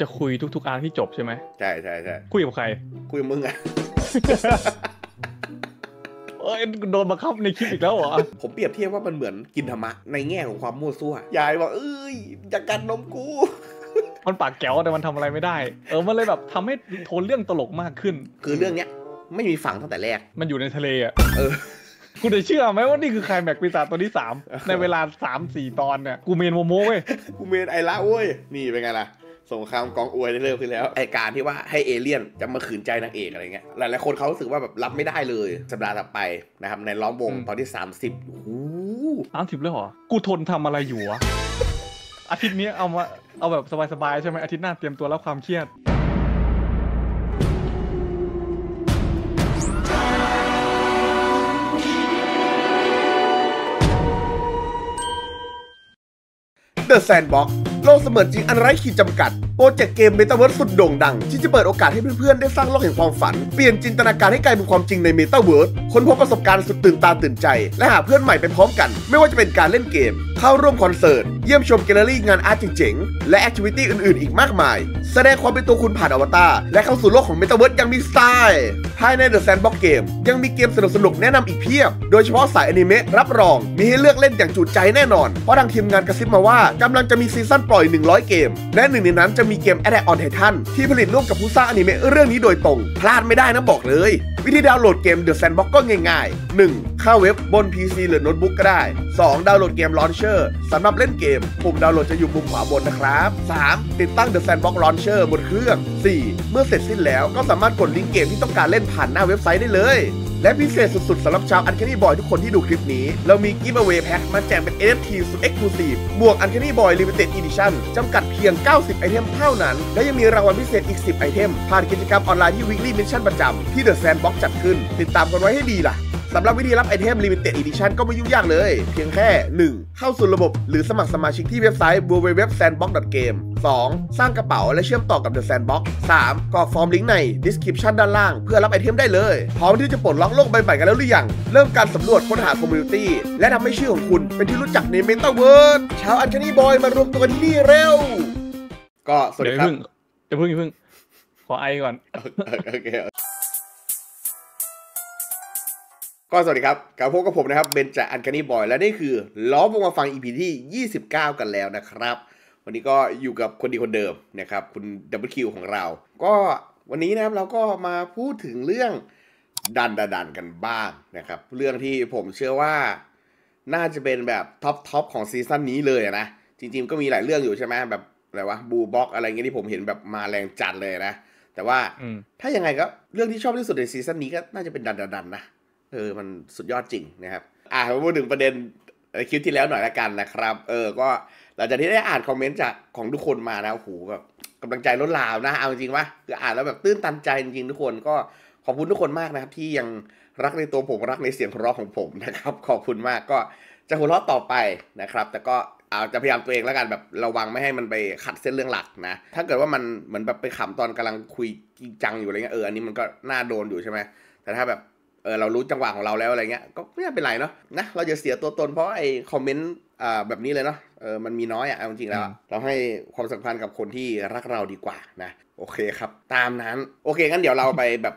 จะคุยทุกๆอาร์ที่จบใช่ไหมใช่ใช่ใช่ คุยกับใคร คุยกับมึงอะเอ้ยโดนมางคับในคลิปอีกแล้วเหรอ ผมเปรียบเทียบว่ามันเหมือนกินธรรมะในแง่ของความมั่วซั่วยายบอกเอ้ยอย่ากันนมกู มันปากแก้วแต่มันทำอะไรไม่ได้ เออมันเลยแบบทำให้โทนเรื่องตลกมากขึ้น คือเรื่องเนี้ย ไม่มีฝั่งตั้งแต่แรก มันอยู่ในทะเลอ่ะเออคุณจะเชื่อไหมว่านี่คือใครแม็กปีศาจตอนที่3ในเวลา3 4ตอนเนี่ย กูเมนโมโม่เว้ย กูเมนไอละเว้ย นี่เป็นไงล่ะสงครามกองอวยได้เริ่มขึ้นแล้วไอการที่ว่าให้เอเลี่ยนจะมาขืนใจนางเอกอะไรเงี้ยหลายๆคนเขารู้สึกว่าแบบรับไม่ได้เลยสัปดาห์ต่อไป นะครับ ในล้อมวงตอนที่ 30โอ้บสามสิบเลยเหรอ กูทนทำอะไรอยู่วะอาทิตย์นี้เอามา เอาแบบสบายๆ ใช่ไหม อาทิตย์หน้าเตรียมตัวรับความเครียดเดอะแซนด์บ็อกซ์โลกเสมือนจริงอันไร้ขีดจำกัดโปรเจกต์เกมเมตาเวิร์สสุดโด่งดังที่จะเปิดโอกาสให้เพื่อนๆ ได้สร้างโลกแห่งความฝัน เปลี่ยนจินตนาการให้กลายเป็นความจริงในเมตาเวิร์สค้นพบประสบการณ์สุดตื่นตาตื่นใจ และหาเพื่อนใหม่ไปพร้อมกัน ไม่ว่าจะเป็นการเล่นเกม เข้าร่วมคอนเสิร์ตเยี่ยมชมแกลเลอรี่ งานอาร์ตเจ๋งๆ และแอคทิวิตี้อื่นๆ อีกมากมาย แสดงความเป็นตัวคุณผ่านอวตารและเข้าสู่โลกของเมตาเวิร์สยังมีสไตล์ภายใน The s a n d บ็อกเกมยังมีเกมสนุกๆ แนะนำอีกเพียบ โดยเฉพาะสายอนิเมะรับรอง มีให้เลือกเล่นอย่างจุใจแน่นอนเพราะทางทีมงานกระซิบมาว่ากำลังจะมีซีซั่นปล่อย 100 เกม และหนึ่งในนั้นจะมีเกม a d ด on Titan ที่ผลิตร่วมกับผู้สร้างอนิเมะเรื่องนี้โดยตรง พลาดไม่ได้นะบอกเลย วิธีดาวน์โหลดเกม The Sandbox ก็ง่ายๆ 1. เข้าเว็บบน PC หรือโน้ตบุ๊กก็ได้ 2. ดาวน์โหลดเกม Launcher สำหรับเล่นเกมปุ่มดาวน์โหลดจะอยู่มุมขวาบนนะครับ 3. ติดตั้ง The Sandbox Launcher บนเครื่อง 4. เมื่อเสร็จสิ้นแล้วก็สามารถกดลิงก์เกมที่ต้องการเล่นผ่านหน้าเว็บไซต์ได้เลยและพิเศษสุด ๆสำหรับชาวอันแคนี่บอยทุกคนที่ดูคลิปนี้เรามีกิฟต์เอาไว้แพ็คมาแจกเป็น NFT สุด Exclusive บวกอันแคนี่บอยลิมิเต็ดอีดิชั่นจำกัดเพียง 90 ไอเทมเท่านั้น และยังมีรางวัลพิเศษอีก 10 ไอเทม ผ่านกิจกรรมออนไลน์ที่ Weekly Mission ประจำ ที่เซนด์บ็อกซ์จัดขึ้น ติดตามกันไว้ให้ดีล่ะสำหรับวิธีรับไอเทม Limited Edition ก็ไม่ยุ่งยากเลย เพียงแค่ 1. เข้าสู่ระบบหรือสมัครสมาชิกที่เว็บไซต์ www.sandbox.game 2. สร้างกระเป๋าและเชื่อมต่อกับ The Sandbox 3. กรอกฟอร์มลิงก์ใน description ด้านล่าง เพื่อรับไอเทมได้เลย พร้อมที่จะปลดล็อกโลกใบใหม่กันแล้วหรือยัง เริ่มการสำรวจค้นหาคอมมูนิตี้และทำให้ชื่อของคุณเป็นที่รู้จักในเมตาเวิร์ดชาวอัญชนีบอยมารวมตัวที่นี่เร็ว ก็สวัสดีครับเดี๋ยวพึ่งเดี๋ยวพึ่งพึ่ง ขอไอก่อนโอเคก็สวัสดีครับกับพบกับผมนะครับเบนจากอันกันี่บอยและนี่คือล้อมวงมาฟังอีพีที่ 29 กันแล้วนะครับ วันนี้ก็อยู่กับคนดีคนเดิมนะครับคุณ W ของเรา ก็วันนี้นะครับเราก็มาพูดถึงเรื่องดันดันดันกันบ้างนะครับเรื่องที่ผมเชื่อว่าน่าจะเป็นแบบ ท็อปท็อปของซีซั่นนี้เลยนะ จริง ๆ ก็มีหลายเรื่องอยู่ใช่ไหมแบบอะไรวะบูบ็อกอะไรเงี้ยที่ผมเห็นแบบมาแรงจัดเลยนะ แต่ว่าถ้ายังไงก็เรื่องที่ชอบที่สุดในซีซั่นนี้ก็น่าจะเป็นดันดันดันนะเออ มันสุดยอดจริงนะครับ อ่าพูดถึงประเด็นคลิปที่แล้วหน่อยละกันนะครับ เออ ก็หลังจากที่ได้อ่านคอมเมนต์จากของทุกคนมานะโอ้โหแบบกำลังใจล้นหลามนะ เอาจริงปะคืออ่านแล้วแบบตื้นตันใจจริงทุกคนก็ขอบคุณทุกคนมากนะครับ ที่ยังรักในตัวผมรักในเสียงร้องรของผมนะครับ ขอบคุณมากก็จะหัวเราะต่อไปนะครับ แต่ก็เอาจะพยายามตัวเองแล้วกันแบบระวังไม่ให้มันไปขัดเส้นเรื่องหลักนะ ถ้าเกิดว่ามันเหมือนแบบไปขำตอนกำลังคุยจริงจังอยู่อะไรเงี้ย เออ อันนี้มันก็น่าโดนอยู่ใช่ไหมแต่ถ้าแบบเออเรารู้จังหวะของเราแล้วอะไรเงี้ยก็ไม่เป็นไรเนาะนะเราจะเสียตัวตนเพราะไอ้คอมเมนต์อ่าแบบนี้เลยเนาะเออมันมีน้อยอะ่ะจริงๆแล้วเราให้ความสำคัญกับคนที่รักเราดีกว่านะโอเคครับ ตามนั้น โอเคงั้นเดี๋ยวเราไปแบบ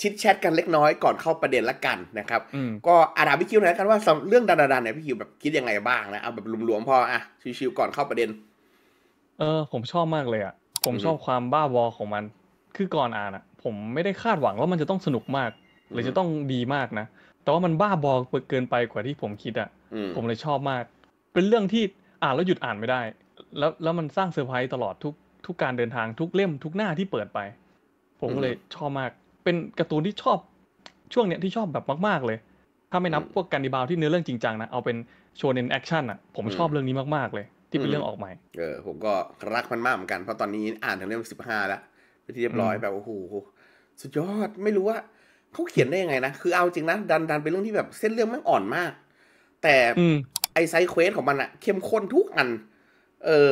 ชิดแชทกันเล็กน้อย ก่อนเข้าประเด็นละกันนะครับก็อาดามพี่คิวหน่อยะกันว่าเรื่องดันดันเนี่ยพี่คิวแบบคิดยังไงบ้างนะเอาแบบรวมๆพออ่ะชิวๆก่อนเข้าประเด็น เออผมชอบมากเลยอ่ะ ผมชอบความบ้าบอของมันคือก่อนอ่านอ่ะ ผมไม่ได้คาดหวังว่ามันจะต้องสนุกมากหรือจะต้องดีมากนะ แต่ว่ามันบ้าบอเกินไปกว่าที่ผมคิดอ่ะ ผมเลยชอบมาก เป็นเรื่องที่อ่านแล้วหยุดอ่านไม่ได้ แล้วแล้วมันสร้างเซอร์ไพรส์ตลอดทุกทุกการเดินทางทุกเล่มทุกหน้าที่เปิดไป ผมก็เลยชอบมาก เป็นการ์ตูนที่ชอบช่วงเนี้ยที่ชอบแบบมาก ๆ เลย ถ้าไม่นับพวกการดีบาวที่เนื้อเรื่องจริงจังนะ เอาเป็นโชว์เนนแอคชั่นอ่ะ ผมชอบเรื่องนี้มากๆเลย ที่เป็นเรื่องออกใหม่ เออผมก็รักมันมากเหมือนกัน เพราะตอนนี้อ่านถึงเล่มสิบห้าแล้วไปที่เรียบร้อยแบบโอ้โห สุดยอด ไม่รู้ว่าเขาเขียนได้ยังไงนะ คือเอาจริงนะ ดันดันเป็นเรื่องที่แบบเส้นเรื่องมันอ่อนมาก แต่ไอไซเควสของมันอะเข้มข้นทุกอัน เออ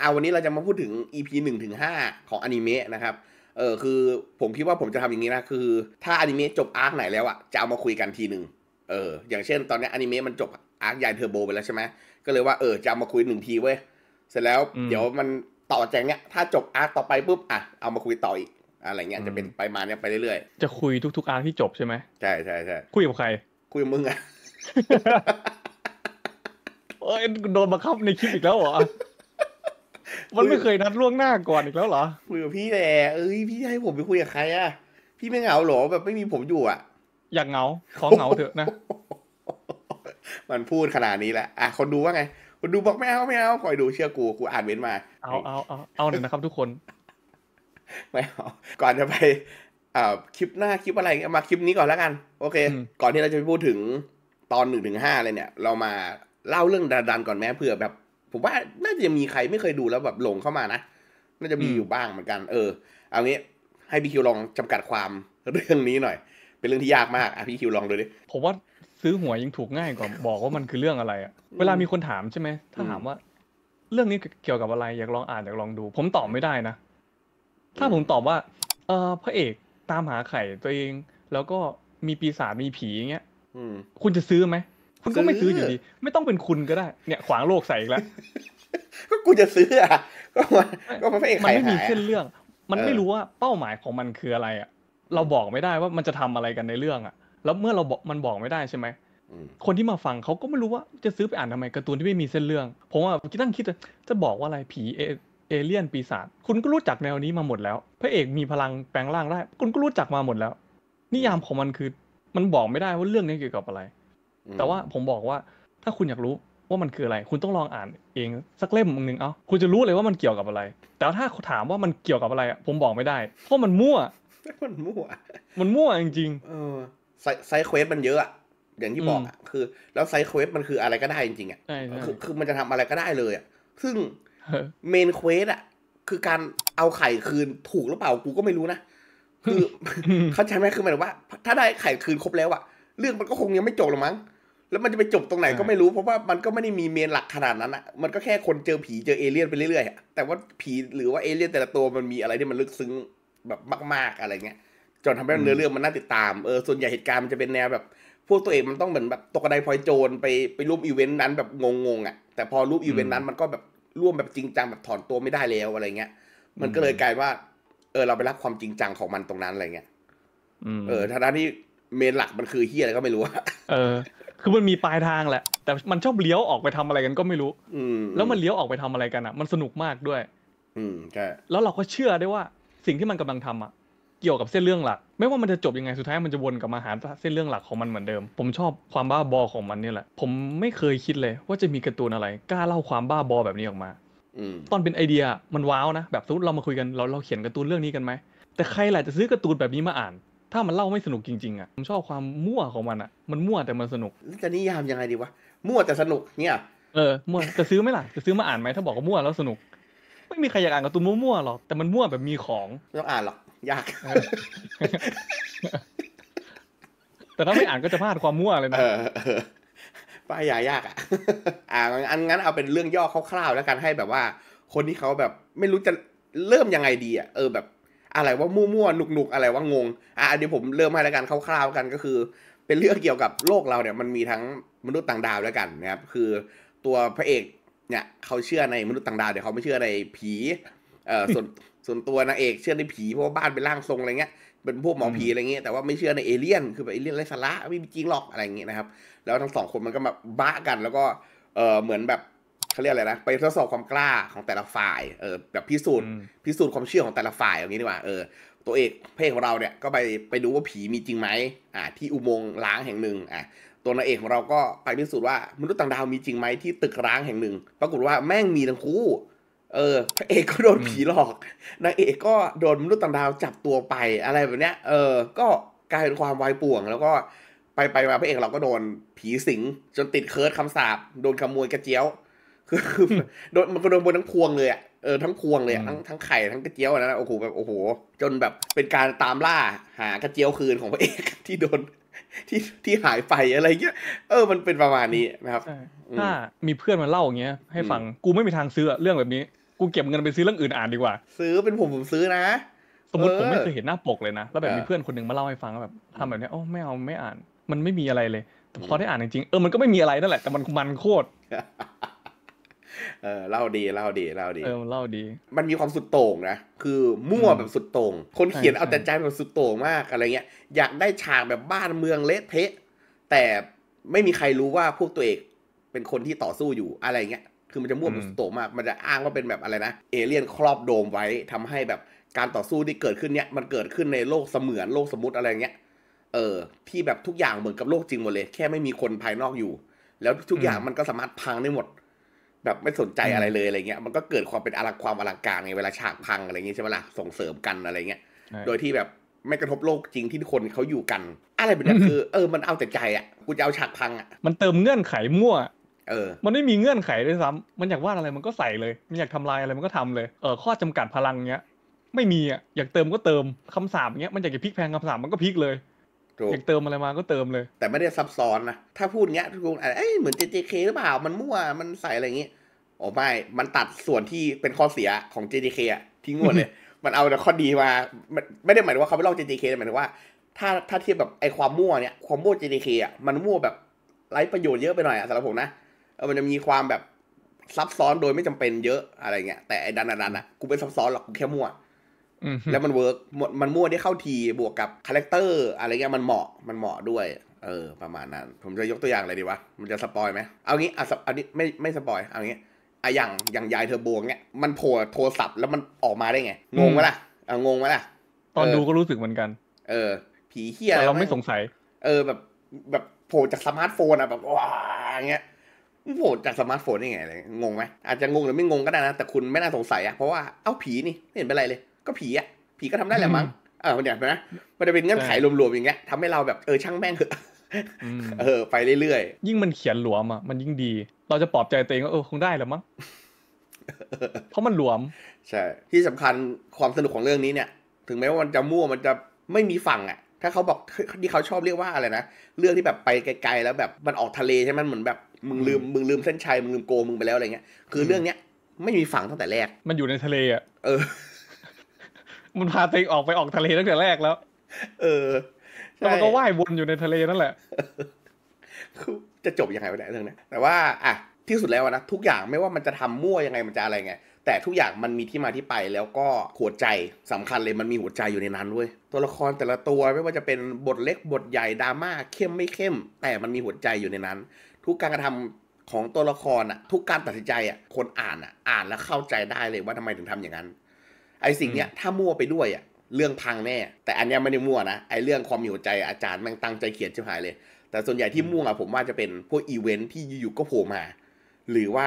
เอาวันนี้เราจะมาพูดถึง EP หนึ่งถึงห้าของอนิเมะนะครับ เออคือผมคิดว่าผมจะทำอย่างนี้นะ คือ ถ้าอนิเมะจบอาร์คไหนแล้วอะจะเอามาคุยกันทีหนึ่ง เออ อย่างเช่น ตอนนี้อนิเมะมันจบอาร์คยายเทอร์โบ ไปแล้วใช่ไหมก็เลยว่าเออจะเอามาคุยหนึ่งทีเว้ยเสร็จแล้ว เดี๋ยวมันต่อจากเนี้ยถ้าจบอาร์คต่อไปปุ๊บอ่ะเอามาคุยต่ออีกอะไรเงี้ยจะเป็นไปมาเนี้ยไปเรื่อยๆจะคุยทุกๆอาร์ที่จบใช่ไหมใช่ใช่ใช่คุยกับใคร คุยกับมึงอะเอ้ยโดนบังคับในคลิปอีกแล้วเหรอ มันไม่เคยนัดล่วงหน้าก่อนอีกแล้วเหรอ คุยกับพี่แหละเอ้ยพี่ให้ผมไปคุยกับใครอะพี่ไม่เหงาหรอแบบไม่มีผมอยู่อ่ะ อยากเหงา ขอเหงาเถอะนะ มันพูดขนาดนี้แหละอ่ะคนดูว่าไงคนดูบอกไม่เอาไม่เอาคอยดูเชื่อกูกูอ่านเว้นมา เอาเอาเอาเอาหน่อยนะครับทุกคนไม่เอาก่อนจะไปอ่าคลิปหน้าคลิปอะไรมาคลิปนี้ก่อนแล้วกัน โอเค ก่อนที่เราจะไปพูดถึงตอนหนึ่งถึงห้าเลยเนี่ย เรามาเล่าเรื่องดันๆก่อนแม้เผื่อแบบ ผมว่าน่าจะมีใครไม่เคยดูแล้วแบบหลงเข้ามานะ น่าจะมีอยู่บ้างเหมือนกัน เออ เอางี้ให้พี่คิวลองจำกัดความเรื่องนี้หน่อย เป็นเรื่องที่ยากมาก อ่ะพี่คิวลองดูดิ ผมว่าซื้อหวยยังถูกง่ายกว่าบอกว่ามันคือเรื่องอะไรอ่ะเวลามีคนถามใช่ไหม ถ้าถามว่า เรื่องนี้เกี่ยวกับอะไร อยากลองอ่านอยากลองดู ผมตอบไม่ได้นะถ้าผมตอบว่า เออพระเอกตามหาไข่ตัวเอง แล้วก็มีปีศาจมีผีอย่างเงี้ยคุณจะซื้อไหม คุณก็ไม่ซื้ออยู่ดี ไม่ต้องเป็นคุณก็ได้ เนี่ย ขวางโลกใส่อีกแล้ว ก็กูจะซื้ออ่ะ ก็มันก็มันพระเอกไข่มันไม่มีเส้นเรื่อง มันไม่รู้ว่าเป้าหมายของมันคืออะไรอ่ะ เราบอกไม่ได้ว่ามันจะทำอะไรกันในเรื่องอ่ะ แล้วเมื่อเราบอกมันบอกไม่ได้ใช่ไหม คนที่มาฟังเขาก็ไม่รู้ว่าจะซื้อไปอ่านทำไม การ์ตูนที่ไม่มีเส้นเรื่องผมว่าคิดตั้งคิดจะบอกว่าอะไรผีเอเอเลี่ยนปีศาจคุณก็รู้จักแนวนี้มาหมดแล้วพระเอกมีพลังแปลงร่างได้ คุณก็รู้จักมาหมดแล้ว นิยามของมันคือ มันบอกไม่ได้ว่าเรื่องนี้เกี่ยวกับอะไร แต่ว่าผมบอกว่าถ้าคุณอยากรู้ว่ามันคืออะไร คุณต้องลองอ่านเองสักเล่มหนึ่งเอาคุณจะรู้เลยว่ามันเกี่ยวกับอะไร แต่ถ้าถามว่ามันเกี่ยวกับอะไรผมบอกไม่ได้ เพราะมันมั่วมันมั่วมันมั่วจริงๆเออไซเควสมันเยอะอย่างที่บอกอ่ะคือ แล้วไซเควสมันคืออะไรก็ได้จริงๆอ่ะคือคือมันจะทำอะไรก็ได้เลยอ่ะ ซึ่งเมนเควสอะคือการเอาไข่คืนถูกหรือเปล่ากูก็ไม่รู้นะ คือเข้าใจไหมคือหมายถึงว่า ถ้าได้ไข่คืนครบแล้วอะเรื่องมันก็คงยังไม่จบหรอกมั้ง แล้วมันจะไปจบตรงไหนก็ไม่รู้ เพราะว่ามันก็ไม่ได้มีเมนหลักขนาดนั้นอะมันก็แค่คนเจอผี เจอเอเลี่ยนไปเรื่อยๆแต่ว่าผีหรือว่าเอเลี่ยนแต่ละตัวมันมีอะไรที่มันลึกซึ้งแบบมาก ๆอะไรเงี้ย จนทำให้เนื้อเรื่องมันน่าติดตามเออส่วนใหญ่เหตุการณ์มันจะเป็นแนวแบบพวกตัวเองมันต้องเหมือนแบบตกกระไดพลอยโจรไปไปรูปอีเวนต์นั้นแบบงงๆอ่ะ แต่พอรูปอีเวนต์นั้นมันก็แบบร่วมแบบจริงจังแบบถอนตัวไม่ได้แล้วอะไรเงี้ยมันก็เลยกลายว่าเออเราไปรับความจริงจังของมันตรงนั้นอะไรเงี้ยเออทางด้านที่เมนหลักมันคือเฮียอะไรก็ไม่รู้เออ คือมันมีปลายทางแหละ แต่มันชอบเลี้ยวออกไปทำอะไรกันก็ไม่รู้ อืแล้วมันเลี้ยวออกไปทำอะไรกันอ่ะมันสนุกมากด้วย อืมใช่แล้วเราก็เชื่อได้ว่า สิ่งที่มันกำลังทำอ่ะเกี่ยวกับเส้นเรื่องหลักไม่ว่ามันจะจบยังไงสุดท้ายมันจะวนกลับมาหาเส้นเรื่องหลักของมันเหมือนเดิม ผมชอบความบ้าบอของมันนี่แหละ ผมไม่เคยคิดเลย ว่าจะมีการ์ตูนอะไรกล้าเล่าความบ้าบอแบบนี้ออกมาตอนเป็นไอเดียมันว้าวนะแบบสมมติเรามาคุยกัน เราเราเขียนการ์ตูนเรื่องนี้กันไหมแต่ใครหละจะซื้อการ์ตูนแบบนี้มาอ่าน ถ้ามันเล่าไม่สนุกจริงๆอ่ะผมชอบความมั่วของมันอ่ะ มันมั่วแต่มันสนุกจะนิยามยังไงดีวะมั่วแต่สนุกเนี่ยเออมั่วจะซื้อไหมล่ะจะซื้อมาอ่านไหมถ้าบอกว่ามั่วแล้วสนุก ไม่มีใครอยากอ่านการ์ตูนมั่วๆหรอกแต่มันมั่วแบบมีของต้องอ่านหรอกยาก แต่ถ้าไม่อ่านก็จะพลาดความมั่วเลยนะป้ายายากอ่ะ อ่าันงั้นเอาเป็นเรื่องย่อคร่าวๆแล้วกันให้แบบว่า คนที่เขาแบบไม่รู้จะเริ่มยังไงดีอ่ะเออแบบ อะไรว่ามั่วๆหนุกๆอะไรว่างงอ่ะเดี๋ยวผมเริ่มให้แล้วกันคร่าวๆกันก็คือ เป็นเรื่องเกี่ยวกับโลกเราเนี่ยมันมีทั้งมนุษย์ต่างดาวแล้วกันนะครับ คือตัวพระเอก เนี่ยเขาเชื่อในมนุษย์ต่างดาว เดี๋ยวเขาไม่เชื่อในผี เอ่อส่วนส่วนตัวนางเอกเชื่อในผีเพราะว่าบ้านเป็นร่างทรงอะไรเงี้ยเป็นพวกหมอผีอะไรเงี้ยแต่ว่าไม่เชื่อในเอเลี่ยนคือแบบเอเลี่ยนไร้สาระไม่มีจริงหรอกอะไรเงี้ยนะครับแล้วทั้งสองคนมันก็แบบบ้ากันแล้วก็เออเหมือนแบบเขาเรียกอะไรนะไปทดสอบความกล้าของแต่ละฝ่ายเออแบบพิสูจน์พิสูจน์ความเชื่อของแต่ละฝ่ายอย่างนี้ดีกว่าเออตัวเอกเพ่ของเราเนี่ยก็ไปไปดูว่าผีมีจริงไหมอ่าที่อุโมงค์ล้างแห่งหนึ่งอ่ะตัวนางเอกของเราก็ไปพิสูจน์ว่า มนุษย์ต่างดาวมีจริงไหมที่ตึกร้างแห่งหนึ่ง ปรากฏว่าแม่งมีทั้งคู่เออพระเอกก็โดนผีหลอกนางเอกก็โดนมนุษย์ต่างดาวจับตัวไปอะไรแบบเนี้ยเออ ก็กลายเป็นความวายป่วง แล้วก็ไปไปมาพระเอกเราก็โดนผีสิง จนติดเคิร์ดคำสาบโดนขโมยกระเจียวคือโดนมันก็โดนบนทั้งพวงเลยอ่ะเออทั้งพวงเลยทั้งทั้งไข่ทั้งกระเจียวนะโอ้โหแบบโอ้โห จนแบบเป็นการตามล่าหากระเจียวคืนของพระเอกที่โดนที่ที่หายไปอะไรเงี้ยเออ มันเป็นประมาณนี้นะครับถ้ามีเพื่อนมาเล่าอย่างเงี้ย ให้ฟังกูไม่มีทางซื้อเรื่องแบบนี้กูเก็บเงินไปซื้อเรื่องอื่นอ่านดีกว่า ซื้อเป็นผมผมซื้อนะสมมติผมไม่เคยเห็นหน้าปกเลยนะแล้วแบบมีเพื่อนคนหนึ่งมาเล่าให้ฟังแบบทำแบบนี้โอ้ไม่เอาไม่อ่าน มันไม่มีอะไรเลยแต่พอได้อ่านจริงๆเออมันก็ไม่มีอะไรนั่นแหละแต่มันมันโคตรเออเล่าดีเล่าดีเล่าดีเออเล่าดี มันมีความสุดโต่งนะคือมั่วแบบสุดโต่งคนเขียนเอาแต่ใจแบบสุดโต่งมากอะไรเงี้ย อยากได้ฉากแบบบ้านเมืองเละเทะ แต่ไม่มีใครรู้ว่าพวกตัวเอกเป็นคนที่ต่อสู้อยู่อะไรเงี้ยคือมันจะมั่วแบบสโตมากมันจะอ้างว่าเป็นแบบอะไรนะเอเลี่ยนครอบโดมไว้ทำให้แบบการต่อสู้ที่เกิดขึ้นเนี้ยมันเกิดขึ้นในโลกเสมือนโลกสมมติอะไรเงี้ยเออ ที่แบบทุกอย่างเหมือนกับโลกจริงหมดเลย แค่ไม่มีคนภายนอกอยู่ แล้วทุกอย่างมันก็สามารถพังได้หมด แบบไม่สนใจอะไรเลยอะไรเงี้ยมันก็เกิดความเป็นอลังความอลังการไงเวลาฉากพังอะไรเงี้ยใช่ไหมล่ะส่งเสริมกันอะไรเงี้ยโดยที่แบบไม่กระทบโลกจริงที่คนเขาอยู่กัน อะไรแบบนี้คือ เออ มันเอาแต่ใจอ่ะกูจะเอาฉากพังอ่ะมันเติมเงื่อนไขมั่วเออมันไม่มีเงื่อนไขด้วยซ้ำ มันอยากวาดอะไรมันก็ใส่เลย มันอยากทำลายอะไรมันก็ทำเลย เออข้อจำกัดพลังเนี้ย ไม่มีอ่ะ อยากเติมก็เติมคำสาบเงี้ยมันอยากจะพลิกแพงคำสาบมันก็พลิกเลยอยากเติมอะไรมาก็เติมเลย แต่ไม่ได้ซับซ้อนนะ ถ้าพูดเงี้ยทุกคนเอ้ยเหมือน JJK หรือเปล่า มันมั่ว มันใส่อะไรอย่างงี้อ๋อไม่ มันตัดส่วนที่เป็นข้อเสียของ JJK อ่ะทิ้งหมดเลย มันเอาแต่ข้อดีมาไม่ได้หมายถึงว่าเขาไม่ลอก JJK หมายถึงว่า ถ้าถ้าเทียบแบบไอความมั่วเนี่ย ความมั่ว JJK อ่ะ มันมั่วแบบไร้ประโยชน์เยอะไปหน่อยอ่ะสำหรับผมนะอมันจะมีความแบบซับซ้อนโดยไม่จำเป็นเยอะอะไรเงี้ย แต่ไอ้ดันดันอ่ะกูเป็นซับซ้อนหรอกกูแค่มั่วแล้วมันเวิร์กมันมั่วได้เข้าทีบวกกับคาแรคเตอร์อะไรเงี้ยมันเหมาะมันเหมาะด้วย เออ ประมาณนั้น ผมจะยกตัวอย่างอะไรดีวะ มันจะสปอยไหมเอางี้อ่ะอันนี้ไม่ไม่สปอยเอางี้อะอย่างอย่างยายเธอโบงเนี้ยมันโผล่โทรศัพท์แล้วมันออกมาได้ไง งงไหมล่ะอ่ะงงไหมล่ะ ตอนดูก็รู้สึกเหมือนกัน เออ ผีเฮียเราไม่สงสัย เออแบบแบบโผล่จากสมาร์ทโฟนอ่ะ แบบว้าอย่างเงี้ยโผล่จากสมาร์ทโฟนยังไงเลยงงไหมอาจจะงงหรือไม่งงก็ได้นะแต่คุณไม่น่าสงสัยอะเพราะว่าเอ้าผีนี่ไม่เห็นเป็นไรเลย ก็ผีอะผีก็ทำได้แหละมั้งเออมันเนี่ยนะมันจะเป็นเงื่อนไขรวมๆอย่างเงี้ยทำให้เราแบบเออช่างแม่งเถอะเออ ไปเรื่อยๆยิ่งมันเขียนหลวมอ่ะมันยิ่งดี เราจะปลอบใจตัวเองว่าเออคงได้แหละมั้งเพราะมันหลวมใช่ที่สำคัญความสนุกของเรื่องนี้เนี่ย ถึงแม้ว่ามันจะมั่วมันจะไม่มีฝั่งอ่ะถ้าเขาบอกที่เขาชอบเรียกว่าอะไรนะเรื่องที่แบบไปไกลๆแล้วแบบ มันออกทะเลใช่ไหมเหมือนแบบมึงลืมมึงลืมเส้นชัยมึงลืมโกมึงไปแล้วอะไรเงี้ย คือเรื่องเนี้ย ไม่มีฝั่งตั้งแต่แรก มันอยู่ในทะเลอ่ะ เออมันพาตัวเองออกไปออกทะเลตั้งแต่แรกแล้ว เออแล้วมันก็ว่ายวนอยู่ในทะเลนั่นแหละจะจบยังไงไปไหนเรื่องนี้แต่ว่าอ่ะที่สุดแล้วนะทุกอย่างไม่ว่ามันจะทำมั่วยังไงมันจะอะไรไงแต่ทุกอย่างมันมีที่มาที่ไปแล้วก็หัวใจสำคัญเลยมันมีหัวใจอยู่ในนั้นเว้ยตัวละครแต่ละตัวไม่ว่าจะเป็นบทเล็กบทใหญ่ดราม่าเข้มไม่เข้ม แต่มันมีหัวใจอยู่ในนั้น ทุกการกระทำของตัวละครอะทุกการตัดสินใจอะคนอ่านอะอ่านแล้วเข้าใจได้เลยว่าทำไมถึงทำอย่างนั้น ไอสิ่งเนี้ยถ้ามั่วไปด้วยอะเรื่องพังแน่ แต่อันเนี้ยไม่ได้มั่วนะไอเรื่องความมีหัวใจอาจารย์แม่งตั้งใจเขียนชิบหายเลย แต่ส่วนใหญ่ที่มั่วอะผมว่าจะเป็นพวกอีเวนท์ที่อยู่ๆก็โผล่มาหรือว่า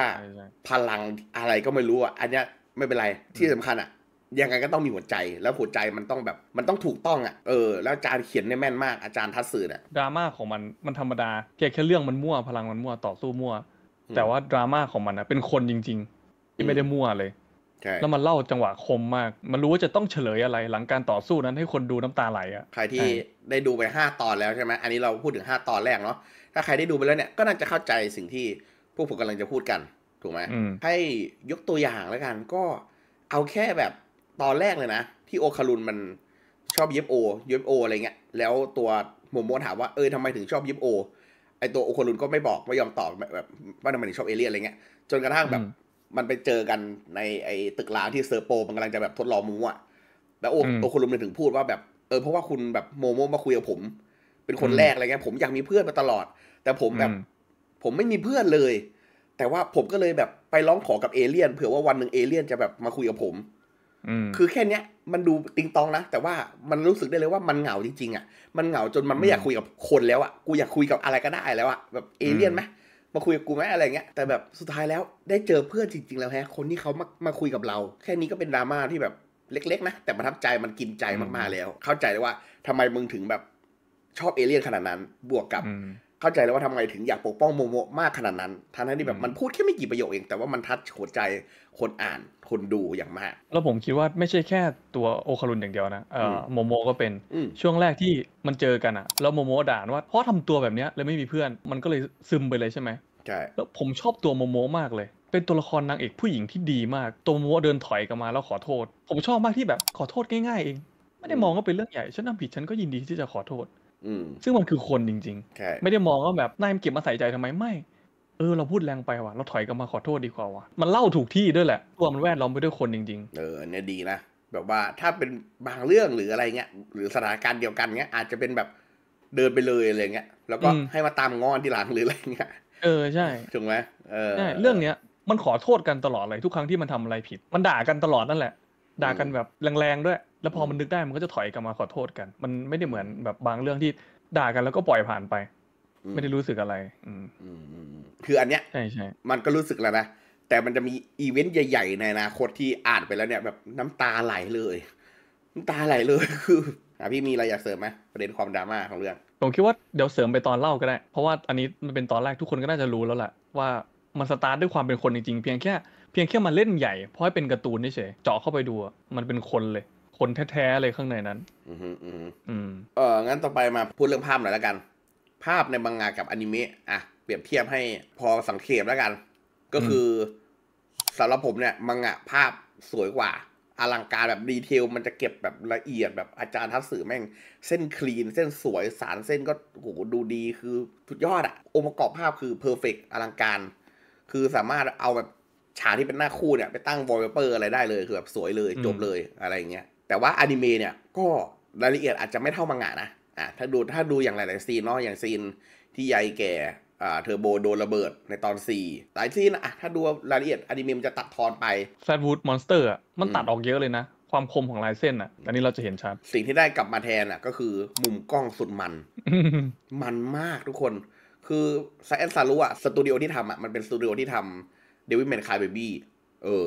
พลังอะไรก็ไม่รู้อ่ะอันเนี้ยไม่เป็นไรที่สำคัญอ่ะยังไงก็ต้องมีหัวใจแล้วหัวใจมันต้องแบบมันต้องถูกต้องอ่ะเออ แล้วอาจารย์เขียนได้แม่นมากอาจารย์ทัศสื่อเนี่ยดราม่าของมันมันธรรมดาแค่แค่เรื่องมันมั่วพลังมันมั่วต่อสู้มั่ว แต่ว่าดราม่าของมัน่ะเป็นคนจริง ๆ ที่ไม่ได้มั่วเลยแล้วมันเล่าจังหวะคมมาก มันรู้ว่าจะต้องเฉลยอะไร หลังการต่อสู้นั้นให้คนดูน้ำตาไหลอ่ะใครที่ได้ดูไปห้าตอนแล้วใช่ไหมอันนี้เราพูดถึงห้าตอนแรกเนาะถ้าใครได้ดูไปแล้วเนี่ยก็น่าจะเข้าใจสิ่งที่พวกผมกำลังจะพูดกันถูกไหม ให้ยกตัวอย่างแล้วกันก็เอาแค่แบบตอนแรกเลยนะ ที่โอคารุนมันชอบเย็บโอเย็บโออะไรเงี้ย แล้วตัวโมโมถามว่าเออทำไมถึงชอบเย็บโอไอตัวโอคารุนก็ไม่บอกไม่ยอมตอบแบบว่าทำไมถึงชอบเอเลี่ยนอะไรเงี้ยจนกระทั่งแบบมันไปเจอกันในไอตึกล้างที่เซอร์โป มันกำลังจะแบบทดลองมูอ่ะแล้วโอโอคารุนเลนถึงพูดว่าแบบเออเพราะว่าคุณแบบโมโมมาคุยกับผม เป็นคนแรกอะไรเงี้ยผมอยากมีเพื่อนมาตลอด แต่ผมแบบผมไม่มีเพื่อนเลย แต่ว่าผมก็เลยแบบไปร้องขอกับเอเลี่ยน เผื่อว่าวันหนึ่งเอเลี่ยนจะแบบมาคุยกับผมคือแค่เนี้ยมันดูติงตองนะแต่ว่ามันรู้สึกได้เลยว่ามันเหงาจริงๆอ่ะ มันเหงาจนมันไม่อยากคุยกับคนแล้วอ่ะกูอยากคุยกับอะไรก็ได้แล้วอ่ะแบบเอเลี่ยนไหมมาคุยกับกูไหมอะไรเงี้ยแต่แบบสุดท้ายแล้ว ได้เจอเพื่อนจริงๆ แล้วแฮะ คนที่เขามามาคุยกับเรา แค่นี้ก็เป็นดราม่าที่แบบเล็ก ๆ นะแต่ประทับใจมันกินใจมากๆแล้ว เข้าใจเลยว่า ทำไมมึงถึงแบบชอบเอเลี่ยนขนาดนั้นบวกกับเข้าใจแล้วว่าทำไมถึงอยากปกป้องโมโมมากขนาดนั้นทั้งที่แบบมันพูดแค่ไม่กี่ประโยคเอง แต่ว่ามันทัดหัวใจคนอ่านคนดูอย่างมาก แล้วผมคิดว่าไม่ใช่แค่ตัวโอคารุนอย่างเดียวนะเออโมโมก็เป็นช่วงแรกที่มันเจอกันอะแล้วโมโมด่านว่าเพราะทำตัวแบบนี้เลยไม่มีเพื่อนมันก็เลยซึมไปเลยใช่ไหมใช่แล้วผมชอบตัวโมโมมากเลย เป็นตัวละครนางเอกผู้หญิงที่ดีมากตัวโมโมเดินถอยกลับมาแล้วขอโทษ ผมชอบมากที่แบบขอโทษง่ายๆเอง ไม่ได้มองว่าเป็นเรื่องใหญ่ ฉันทำผิดฉันก็ยินดีที่จะขอโทษซึ่งมันคือคนจริงๆ ไม่ได้มองว่าแบบนายมันเก็บมาใส่ใจทำไมไม่เออเราพูดแรงไปว่ะเราถอยกลับมาขอโทษดีกว่าว่ะมันเล่าถูกที่ด้วยแหละตัวมันแวดล้อมไปด้วยคนจริง ๆ เออเนี่ยดีนะแบบว่าถ้าเป็นบางเรื่องหรืออะไรเงี้ยหรือสถานการณ์เดียวกันเงี้ยอาจจะเป็นแบบเดินไปเลยอะไรเงี้ยแล้วก็ให้มาตามงอนที่หลังหรืออะไรเงี้ยเออใช่ถูกไหมเออใช่เรื่องเนี้ยมันขอโทษกันตลอดเลยทุกครั้งที่มันทำอะไรผิดมันด่ากันตลอดนั่นแหละด่ากันแบบแรงๆด้วย แล้วพอมันนึกได้ มันก็จะถอยกลับมาขอโทษกัน มันไม่ได้เหมือนแบบบางเรื่องที่ด่ากันแล้วก็ปล่อยผ่านไป ไม่ได้รู้สึกอะไร อืมคืออันเนี้ยใช่ใช่มันก็รู้สึก แล้วนะ แต่มันจะมีอีเวนต์ใหญ่ ๆ ในอนาคตที่อ่านไปแล้วเนี่ยแบบน้ำตาไหลเลย น้ำตาไหลเลย คืออ่ะพี่มีอะไรอยากเสริมไหมประเด็นความดราม่าของเรื่อง ผมคิดว่าเดี๋ยวเสริมไปตอนเล่าก็ได้ เพราะว่าอันนี้มันเป็นตอนแรกทุกคนก็น่าจะรู้แล้วแหละว่ามันสตาร์ทด้วยความเป็นคนจริงๆเพียงแค่พียงแค่มาเล่นใหญ่ เพราะให้เป็นการ์ตูนนี่เฉยเจาะเข้าไปดู มันเป็นคนเลย คนแท้ๆเลยข้างในนั้น อืมอืมเอองั้นต่อไปมา พูดเรื่องภาพหน่อยแล้วกัน ภาพในบังงากับอนิเมะอ่ะ เปรียบเทียบให้พอสังเกตแล้วกัน ก็คือสำหรับผมเนี่ยมังงะภาพสวยกว่า อลังการแบบดีเทลมันจะเก็บแบบละเอียดแบบอาจารย์ทัศสื่อแม่งเส้นคลีนเส้นสวยสารเส้นก็โหดูดีคือสุดยอดอะองค์ประกอบภาพคือเพอร์เฟกอลังการ คือสามารถเอาแบบฉากที่เป็นหน้าคู่เนี่ยไปตั้งวอลเปเปอร์อะไรได้เลยคือแบบสวยเลย จบเลยอะไรอย่างเงี้ยแต่ว่าอนิเมะเนี่ย ก็รายละเอียดอาจจะไม่เท่ามังงะนะอ่าถ้าดูถ้าดูอย่างหลาย ๆ ซีนเนาะอย่างซีนที่ยายแก่อ่าเทอร์โบโดนระเบิดในตอน 4 หลายซีนอ่ะถ้าดูรายละเอียดอนิเมะมันจะตัดทอนไปแซดวูดมอนสเตอร์อ่ะมันตัดออกเยอะเลยนะ ความคมของลายเส้นอ่ะอันนี้เราจะเห็นชัด สิ่งที่ได้กลับมาแทนอ่ะก็คือมุมกล้องสุดมันมันมากทุกคน คือไซแอนซารุอ่ะสตูดิโอที่ทำอ่ะมันเป็นสตูดิโอที่ทำเดวิดแมนคายเบบี้เออ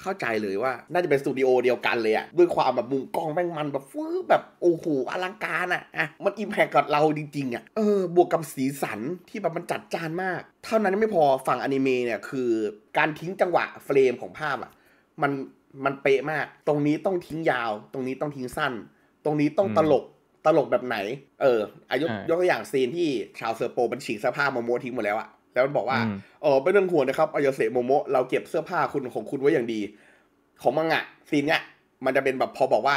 เข้าใจเลยว่าน่าจะเป็นสตูดิโอเดียวกันเลยอะด้วยความแบบมุมกล้องแม่งมัน แบบฟื้แบบโอ้โห อลังการอะอะมันอิมแพคกับเราจริง ๆอะเออบวกกับสีสันที่แบบมันจัดจานมาก เท่านั้นไม่พอฝั่งอนิเมะเนี่ยคือ การทิ้งจังหวะ เฟรมของภาพอะมันมันเป๊ะมาก ตรงนี้ต้องทิ้งยาว ตรงนี้ต้องทิ้งสั้น ตรงนี้ต้องตลกตลกแบบไหน เอออายุยกตัวอย่างซีนที่ชาวเซอร์โปมันฉีกเสื้อผ้ามาโมทิ้งหมดแล้วอะแล้วมันบอกว่า เออไม่ต้องห่วงนะครับอายเสะโมโมะเราเก็บเสื้อผ้าคุณของคุณไว้อย่างดี ของมังอะซีนเนี้ย มันจะเป็นแบบพอบอกว่า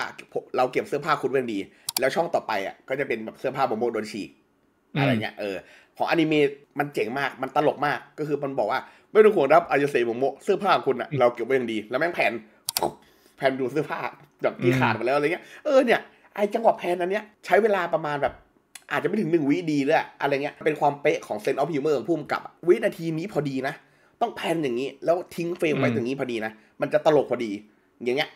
เราเก็บเสื้อผ้าคุณไว้อย่างดี แล้วช่องต่อไปอ่ะก็จะเป็นแบบเสื้อผ้าโมโมะโดนฉีกอะไรเงี้ยเออของอนิเมะมันเจ๋งมาก มันตลกมากก็คือมันบอกว่าไม่ต้องห่วงครับอายเสะโมโมะเสื้อผ้าคุณอ่ะเราเก็บไว้อย่างดี แล้วแม่งแผ่นแผ่นดูเสื้อผ้าแบบที่ขาดไปแล้วอะไรเงี้ยเออเนี่ยไอจังหวะแผ่นอันเนี้ย ใช้เวลาประมาณแบบอาจจะไม่ถึงหนึ่งวิดีเลยอะไรเงี้ยเป็นความเป๊ะของเซนต์ออฟฮิวเมอร์ของพุ่มกับวินาทีนี้พอดีนะต้องแพนอย่างนี้ แล้วทิ้งเฟรมไว้ตรงนี้พอดีนะมันจะตลกพอดี อย่างเงี้ย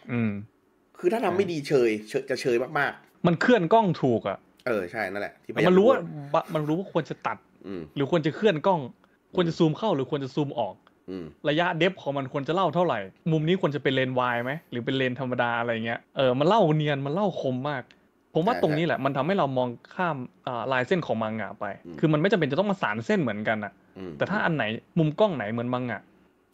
คือถ้าทำไม่ดีเฉยจะเฉยมากๆ มันเคลื่อนกล้องถูกอ่ะเออใช่นั่นแหละ ที่มันรู้ว่ามันรู้ว่าควรจะตัด หรือควรจะเคลื่อนกล้อง ควรจะซูมเข้าหรือควรจะซูมออกระยะเดฟของมันควรจะเล่าเท่าไหร่ มุมนี้ควรจะเป็นเลนวายไหมหรือเป็นเลนธรรมดาอะไรเงี้ยเออมันเล่าเนียนมันเล่าคมมากผมว่าตรงนี้แหละมันทำให้เรามองข้ามลายเส้นของมังงะไป คือมันไม่จำเป็นจะต้องมาสานเส้นเหมือนกันอ่ะแต่ถ้าอันไหนมุมกล้องไหนเหมือนมังงะ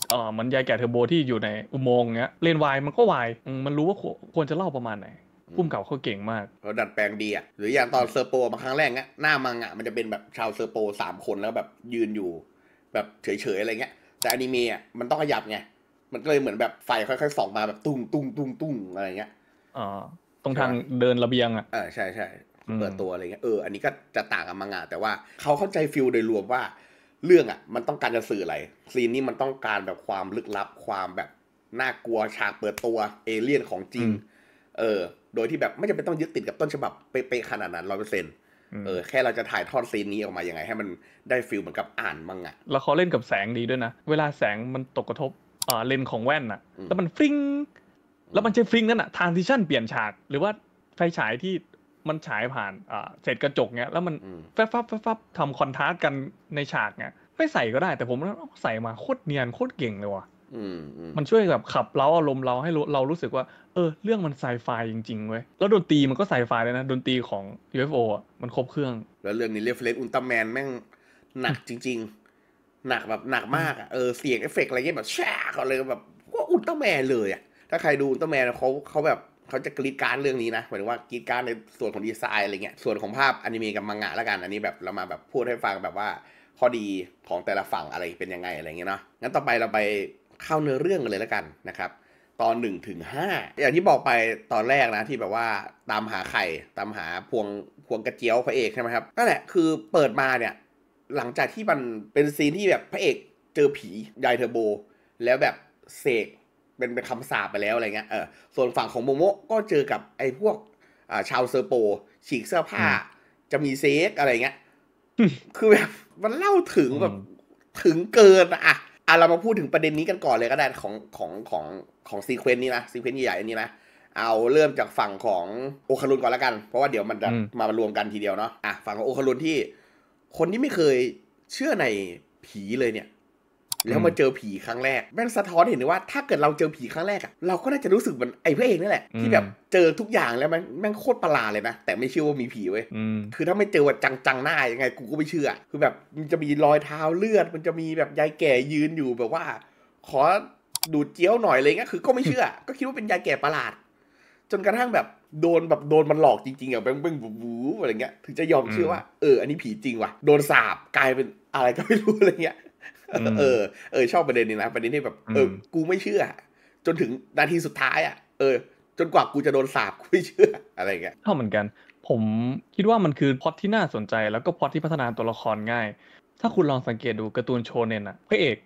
เออมันยายแก่เทอร์โบที่อยู่ในอุโมงค์เงี้ยเลนวายมันก็วายมันรู้ว่าควรจะเล่าประมาณไหนพุ่มเก่าเขาเก่งมากเขาดัดแปลงดีอ่ะหรืออย่างตอนเซอร์โปมาครั้งแรกเนี้ยหน้ามังอะมันจะเป็นแบบชาวเซอร์โปสามคนแล้ว แบบยืนอยู่ แบบเฉยๆอะไรเงี้ย แต่อนิเมะอ่ะมันต้องขยับไงมันก็เลยเหมือนแบบไฟค่อยๆส่องมาแบบ ตุ้งตุ้งตุ้งตุ้งอะไรเงี้ยอ๋อตรงทางเดินระเบียง อ่ะออใช่ใช่เปิดตัวอะไรเงี้ยเอออันนี้ก็จะต่างกับมังงะแต่ว่าเขาเข้าใจฟิลโดยรวมว่า เรื่องอ่ะ มันต้องการจะสื่ออะไรซีนนี้มันต้องการแบบความลึกลับความแบบน่ากลัวฉากเปิดตัวเอเลี่ยนของจริง เออ โดยที่แบบไม่จำเป็นต้องยึดติดกับต้นฉบับเป๊ะขนาดนั้นร้อยเปอร์เซ็นต์เออ แค่เราจะถ่ายทอดซีนนี้ออกมาอย่างไง ให้มันได้ฟิลเหมือนกับอ่านมังอะแล้วเขาเล่นกับแสงดีด้วยนะเวลาแสงมันตกกระทบเลนของแว่นอะแล้วมันฟิ้งแล้วมันใช้ฟิงนั่นอะทานซิชั่นเปลี่ยนฉาก หรือว่าไฟฉายที่มันฉายผ่านเศษกระจกเนี้ย แล้วมันแฟบฟับแฟบฟับทำคอนทราสต์กันในฉากเนี้ยไม่ใส่ก็ได้ แต่ผมว่าใส่มาโคตรเนียนโคตรเก่งเลยว่ะมันช่วยแบบขับเราอารมณ์เราให้เรารู้สึกว่า เออ เรื่องมันไซไฟจริงๆเว้ยแล้วดนตรีมันก็ไซไฟเลยนะ ดนตรีของ UFO อ่ะมันครบเครื่อง แล้วเรื่องนี้เรียกเลนอุลตร้าแมนแม่งหนักจริงๆ หนักแบบหนักมากอ่ะเออเสียงเอฟเฟกอะไรเงี้ยแบบแช่เขาเลยแบบว่าอุลตร้าแมนเลยอ่ะถ้าใครดูอุลตร้าแมนเขาเขาแบบเขาจะกรีดการเรื่องนี้นะหมายถึงว่ากรีดการในส่วนของดีไซน์อะไรเงี้ยส่วนของภาพอนิเมะกับมังงะละกัน อันนี้แบบเรามาแบบพูดให้ฟังแบบว่า ข้อดีของแต่ละฝั่งอะไรเป็นยังไงอะไรเงี้ยเนาะงั้นต่อไปเราไปเข้าเนื้อเรื่องกันเลยละกันนะครับ ตอน1นถึงหอย่างที่บอกไปตอนแรกนะที่แบบว่าตามหาไข่ตามหาพวงพวงกระเจียวพระเอกใช่ไหมครับนั่นแหละคือเปิดมาเนี่ยหลังจากที่มันเป็นซีนที่แบบพระเอก เจอผียายเทอร์โบแล้วแบบเสกเป็นเป็นคำสาปไปแล้วอะไรเงี้ยเออส่วนฝั่งของโมโมก็เจอกับไอ้พวกอ่าชาวเซอร์โปฉีกเสื้อผ้า จะมีเซ็กอะไรเงี้ยคือแบบมันเล่าถึงแบบถึงเกินอะอ่ะเรามาพูดถึงประเด็นนี้กันก่อนเลยก็ได้ ของของของของซีเควนต์นี้นะซีเควนต์ใหญ่ๆนี้นะเอาเริ่มจากฝั่งของโอคารุนก่อนละกันเพราะว่าเดี๋ยวมันจะมารวมกันทีเดียวเนาะอ่ะฝั่งของโอคารุนที่ คนที่ไม่เคยเชื่อในผีเลยเนี่ยแล้วมาเจอผีครั้งแรกแม่งสะท้อนเห็นเลยว่า ถ้าเกิดเราเจอผีครั้งแรกอะเราก็น่าจะรู้สึกเหมือนไอ้พระเอกนั่นแหละ ที่แบบเจอทุกอย่างแล้วมันแม่งโคตรประหลาดเลยนะแต่ไม่เชื่อว่ามีผีเว้ยคือถ้าไม่เจอว่าจังๆหน้ายังไงกูก็ไม่เชื่อ คือแบบมันจะมีรอยเท้าเลือด มันจะมีแบบยายแก่ยืนอยู่แบบว่า ขอดูดเจี๊ยวหน่อยเลยเงี้ยคือ ก็ไม่เชื่อ ก็คิดว่าเป็นยายแก่ประหลาด จนกระทั่งแบบโดนแบบโดนมันหลอกจริงๆอ่ะแบงแบงบูอะไรเงี้ยถึงจะยอมเชื่อว่าเอออันนี้ผีจริงว่ะ โดนสาบกลายเป็นอะไรก็ไม่รู้อะไรเงี้ยเออ เออชอบประเด็นนี้นะประเด็นที่แบบ เออ กูไม่เชื่อ จนถึงนาทีสุดท้ายอ่ะ เออ จนกว่ากูจะโดนสาบกูไม่เชื่ออะไรเงี้ยชอบเหมือนกัน ผมคิดว่ามันคือพอดที่น่าสนใจแล้วก็พอดที่พัฒนาตัวละครง่าย ถ้าคุณลองสังเกตดูการ์ตูนโชเน้นอ่ะพระเอก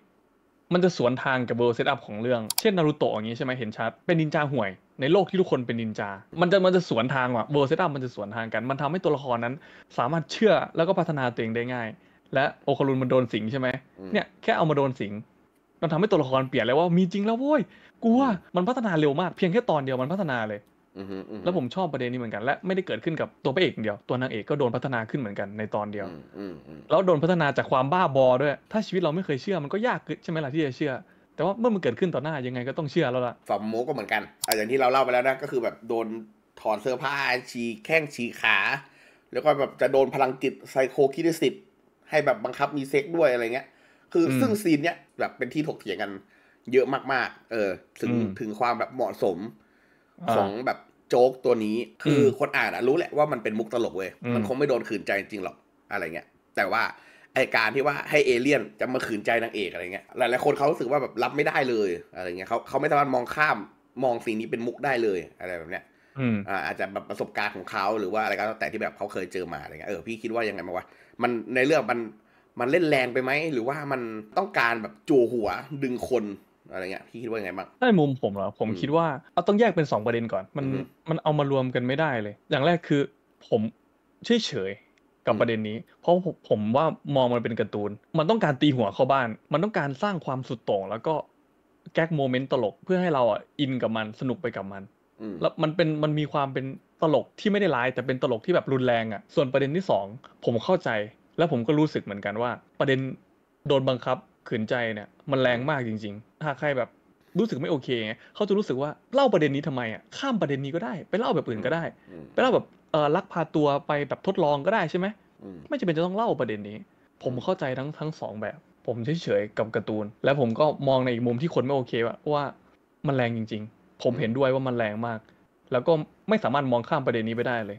มันจะสวนทางกับเบอร์เซตอัพของเรื่อง เช่นนารูโตะอย่างนี้ใช่ไหมเห็นชัดเป็นนินจาห่วยในโลกที่ทุกคนเป็นนินจามันจะมันจะสวนทางว่ะเบอร์เซตอัพมันจะสวนทางกัน มันทำให้ตัวละครนั้น สามารถเชื่อแล้วก็พัฒนาตัวเองได้ง่ายและโอคารุนมันโดนสิงใช่ไหมเนี่ยแค่เอามาโดนสิงมันทำให้ตัวละครเปลี่ยนแล้วว่ามีจริงแล้วโว้ยกูว่ามันพัฒนาเร็วมากเพียงแค่ตอนเดียวมันพัฒนาเลยแล้วผมชอบประเด็นนี้เหมือนกันและไม่ได้เกิดขึ้นกับตัวพระเอกเดียว ตัวนางเอกก็โดนพัฒนาขึ้นเหมือนกันในตอนเดียว แล้วโดนพัฒนาจากความบ้าบอด้วย ถ้าชีวิตเราไม่เคยเชื่อมันก็ยากใช่ไหมล่ะที่จะเชื่อ แต่ว่าเมื่อมันเกิดขึ้นต่อหน้ายังไงก็ต้องเชื่อแล้วล่ะสมโมก็เหมือนกันอ่ะอย่างที่เราเล่าไปแล้วนะก็คือแบบโดนถอดเสื้อผ้าชีแข้งชีขา แล้วก็แบบจะโดนพลังจิตไซโคคิดิสิตให้แบบบังคับมีเซ็กด้วยอะไรเงี้ย คือซึ่งซีนเนี้ยแบบเป็นที่ถกเถียงกัน เยอะมากๆ เออ ถึงถึงความแบบเหมาะสม ของแบบโจ๊กตัวนี้ คือคนอ่านอะรู้แหละว่ามันเป็นมุกตลกเว้ย มันคงไม่โดนขืนใจจริงหรอกอะไรเงี้ย แต่ว่าไอการที่ว่าให้เอเลี่ยนจะมาขืนใจนางเอกอะไรเงี้ย หลายๆคนเขารู้สึกว่าแบบรับไม่ได้เลยอะไรเงี้ย เขาเขาไม่สามารถมองข้าม มองสิ่งนี้เป็นมุกได้เลยอะไรแบบเนี้ยอาจจะแบบประสบการณ์ของเขาหรือว่าอะไรก็แล้วแต่ที่แบบเขาเคยเจอมาอะไรเงี้ยเออพี่คิดว่ายังไงมาวะมันในเรื่องมันมันเล่นแรงไปไหมหรือว่ามันต้องการแบบจูหัวดึงคนอะไรเงี้ยพี่คิดว่ายังไงบ้างในมุมผมเหรอผมคิดว่าเอาต้องแยกเป็น 2 ประเด็นก่อนมันมันเอามารวมกันไม่ได้เลย อย่างแรกคือผมเฉยเฉยกับประเด็นนี้ เพราะผมว่ามองมันเป็นการ์ตูน มันต้องการตีหัวเข้าบ้าน มันต้องการสร้างความสุดโต่งแล้วก็แก๊กโมเมนต์ตลกเพื่อให้เราอ่ะอินกับมันสนุกไปกับมันแล้วมันเป็นมันมีความเป็นตลกที่ไม่ได้ร้ายแต่เป็นตลกที่แบบรุนแรงอ่ะส่วนประเด็นที่สองผมเข้าใจแล้วผมก็รู้สึกเหมือนกันว่า ประเด็นโดนบังคับขืนใจเนี่ยมันแรงมากจริงๆหากใครแบบรู้สึกไม่โอเคเเขาจะรู้สึกว่าเล่าประเด็นนี้ทำไมอ่ะข้ามประเด็นนี้ก็ได้ไปเล่าแบบอื่นก็ได้ ไปเล่าแบบเออลักพาตัวไปแบบทดลองก็ได้ใช่ไหมไม่จำเป็นจะต้องเล่าประเด็นนี้ ผมเข้าใจทั้งทั้งสองแบบผมเฉยๆกับการ์ตูนและผมก็มองในอีกมุมที่คนไม่โอเคว่าว่ามันแรงจริง ๆผมเห็นด้วยว่ามันแรงมาก แล้วก็ไม่สามารถมองข้ามประเด็นนี้ไปได้เลย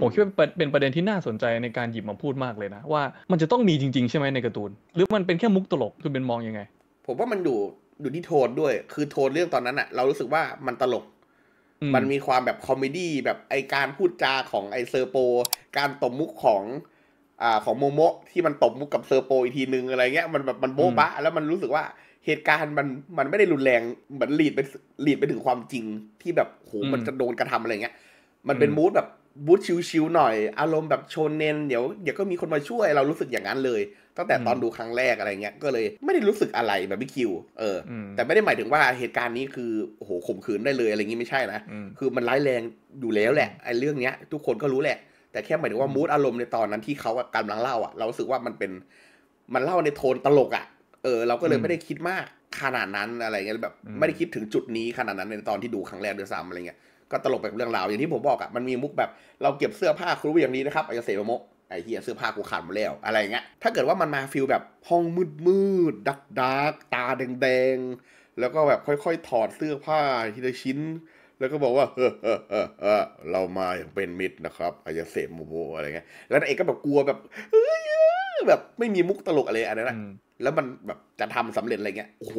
ผมคิดว่าเป็นประเด็นที่น่าสนใจในการหยิบมาพูดมากเลยนะ ว่ามันจะต้องมีจริง ๆใช่ไหมในการ์ตูน หรือมันเป็นแค่มุกตลกคุณเป็นมองยังไง ผมว่ามันอยู่อยู่ที่โทนด้วย คือโทนเรื่องตอนนั้นอะเรารู้สึกว่ามันตลก มันมีความแบบคอมเมดี้แบบไอการพูดจาของไอเซอร์โป การตบมุกของ อ่าของโมโมะที่มันตบมุกกับเซอร์โป อีกทีนึงอะไร เงี้ยมันแบบมันโบ๊ะบะแล้วมันรู้สึกว่าเหตุการณ์มันมันไม่ได้รุนแรงเหมือนหลีดไปหลีดไปถึงความจริงที่แบบโหมันจะโดนกระทำอะไรเงี้ย มันเป็นมูดแบบบูธชิวๆหน่อยอารมณ์แบบโชนเนนเดี๋ยวเดี๋ยวก็มีคนมาช่วยเรารู้สึกอย่างนั้นเลย ตั้งแต่ตอนดูครั้งแรกอะไรเงี้ยก็เลยไม่ได้รู้สึกอะไรแบบพี่คิวเออแต่ไม่ได้หมายถึงว่าเหตุการณ์นี้คือโโหข่มขืนได้เลย อะไรงี้ไม่ใช่นะคือมันร้ายแรงอยู่แล้วแหละ ไอ้เรื่องเนี้ยทุกคนก็รู้แหละแต่แค่หมายถึงว่ามูดอารมณ์ในตอนนั้นที่เขากำลังเล่าอ่ะเราสึกว่ามันเป็นมันเล่าในโทนตลกอ่ะเออเราก็เลยไม่ได้คิดมากขนาดนั้นอะไรเงี้ยแบบไม่ได้คิดถึงจุดนี้ขนาดนั้นในตอนที่ดูครั้งแรกดือดซ้ำอะไรเงี้ยก็ตลกไปเรื่องราวอย่างที่ผมบอกอะมันมีมุกแบบ เราเก็บเสื้อผ้าครูอย่างนี้นะครับไอ้เสมโมะไอ้เฮียเสื้อผ้ากูขาดหมดแล้ว อะไรเงี้ย ถ้าเกิดว่ามันมาฟิลแบบห้องมืดมืดดักดักตาแดงแดงแล้วก็แบบค่อยๆถอดเสื้อผ้าทีละชิ้น แล้วก็บอกว่าเออเออเออเออเรามาอย่างเป็นมิตรนะครับอายาเสมโมโมอะไรเงี้ยแล้วนาเอกก็แบบกลัวแบบเอแบบไม่มีมุกตลกอะไรอันนั้นนะแล้วมันแบบจะทำสำเร็จอะไรเงี้ย โอ้โห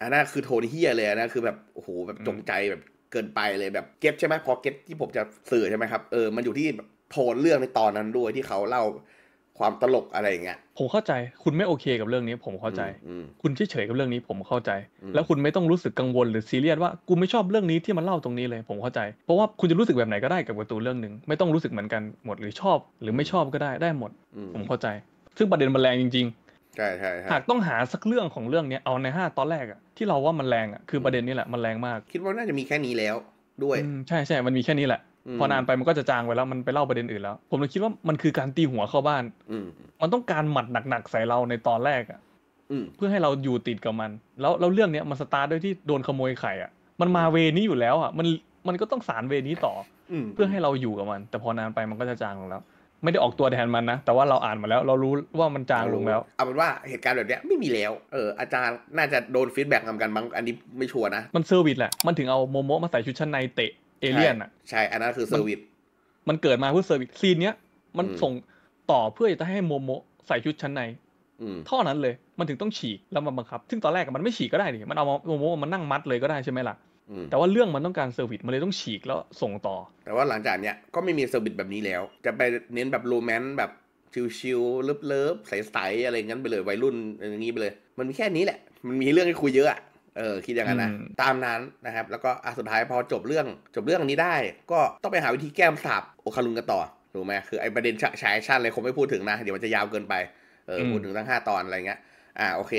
อันนั้นคือโทนเฮียเลยนะ คือ แบบโอ้โหแบบจงใจแบบเกินไปเลยแบบเก็ตใช่ไหมพอเก็ตที่ผมจะสื่อใช่ไหมครับ เออ มันอยู่ที่โทนเรื่องในตอนนั้นด้วยที่เขาเล่าความตลกอะไรอย่างเงี้ย ผมเข้าใจ คุณไม่โอเคกับเรื่องนี้ผมเข้าใจ คุณเฉยๆกับเรื่องนี้ผมเข้าใจ แล้วคุณไม่ต้องรู้สึกกังวลหรือซีเรียสว่ากูไม่ชอบเรื่องนี้ที่มันเล่าตรงนี้เลย ผมเข้าใจ เพราะว่าคุณจะรู้สึกแบบไหนก็ได้กับการ์ตูนเรื่องหนึ่งไม่ต้องรู้สึกเหมือนกันหมดหรือชอบ หรือไม่ชอบก็ได้ได้หมด ผมเข้าใจซึ่งประเด็นมันแรงจริงๆ ใช่ใช่หากต้องหาสักเรื่องของเรื่องเนี้ย เอาในห้าตอนแรกอะที่เราว่ามันแรงอะคือประเด็นนี้แหละมันแรงมากคิดว่าน่าจะมีแค่นี้แล้ว ด้วยใช่ใช่มันมีแค่นี้แหละ พอนานไปมันก็จะจางไปแล้วมันไปเล่าประเด็นอื่นแล้ว ผมเลยคิดว่ามันคือการตีหัวเข้าบ้านมันต้องการหมัดหนักๆใส่เราในตอนแรกอะเพื่อให้เราอยู่ติดกับมัน แล้วแล้วเรื่องเนี้ยมันสตาร์ทด้วยที่โดนขโมยไข่ อ่ะมันมาเวนี้อยู่แล้วอ่ะมันมันก็ต้องสารเวนี้ต่อเพื่อให้เราอยู่กับมัน แต่พอนานไปมันก็จะจางลงแล้วไม่ได้ออกตัวแทนมันนะแต่ว่าเราอ่านมาแล้วเรารู้ว่ามันจางลงแล้วเอาเป็นว่าเหตุการณ์แบบนี้ไม่มีแล้วเอออาจารย์น่าจะโดนฟีดแบ็กทำกันบางอันนี้ไม่ชัวนะ มันเซอร์วิสแหละ มันถึงเอาโมโมะมาใส่ชุดชั้นในเตะเอเลี่ยนอ่ะใช่อันนั้นคือเซอร์วิสมันเกิดมาเพื่อเซอร์วิสซีนเนี้ยมันส่งต่อเพื่อจะให้โมโมะใส่ชุดชั้นในเท่านั้นเลย มันถึงต้องฉีกแล้วมันบังคับซึ่งตอนแรกมันไม่ฉีกก็ได้ดิมันเอาโมโมะมันนั่งมัดเลยก็ได้ใช่ไหมล่ะแต่ว่าเรื่องมันต้องการเซอร์วิส มันเลยต้องฉีกแล้วส่งต่อ แต่ว่าหลังจากเนี้ยก็ไม่มีเซอร์วิสแบบนี้แล้ว จะไปเน้นแบบโรแมนต์แบบ ชิวๆเลิฟๆใสๆ อะไรงั้นไปเลยวัยรุ่นอย่างนี้ไปเลย มันมีแค่นี้แหละ มันมีเรื่องให้คุยเยอะเออคิดอย่างนั้นนะ ตามนั้นนะครับ แล้วก็อ่ะสุดท้ายพอจบเรื่องจบเรื่องนี้ได้ ก็ต้องไปหาวิธีแก้มสาบโอคารุนกันต่อถูกไหมคือไอประเด็นฉายชั่นเลยคงไม่พูดถึงนะเดี๋ยวมันจะยาวเกินไป เออพูดถึงตั้งห้าตอนอะไรเงี้ย อ่าโอเค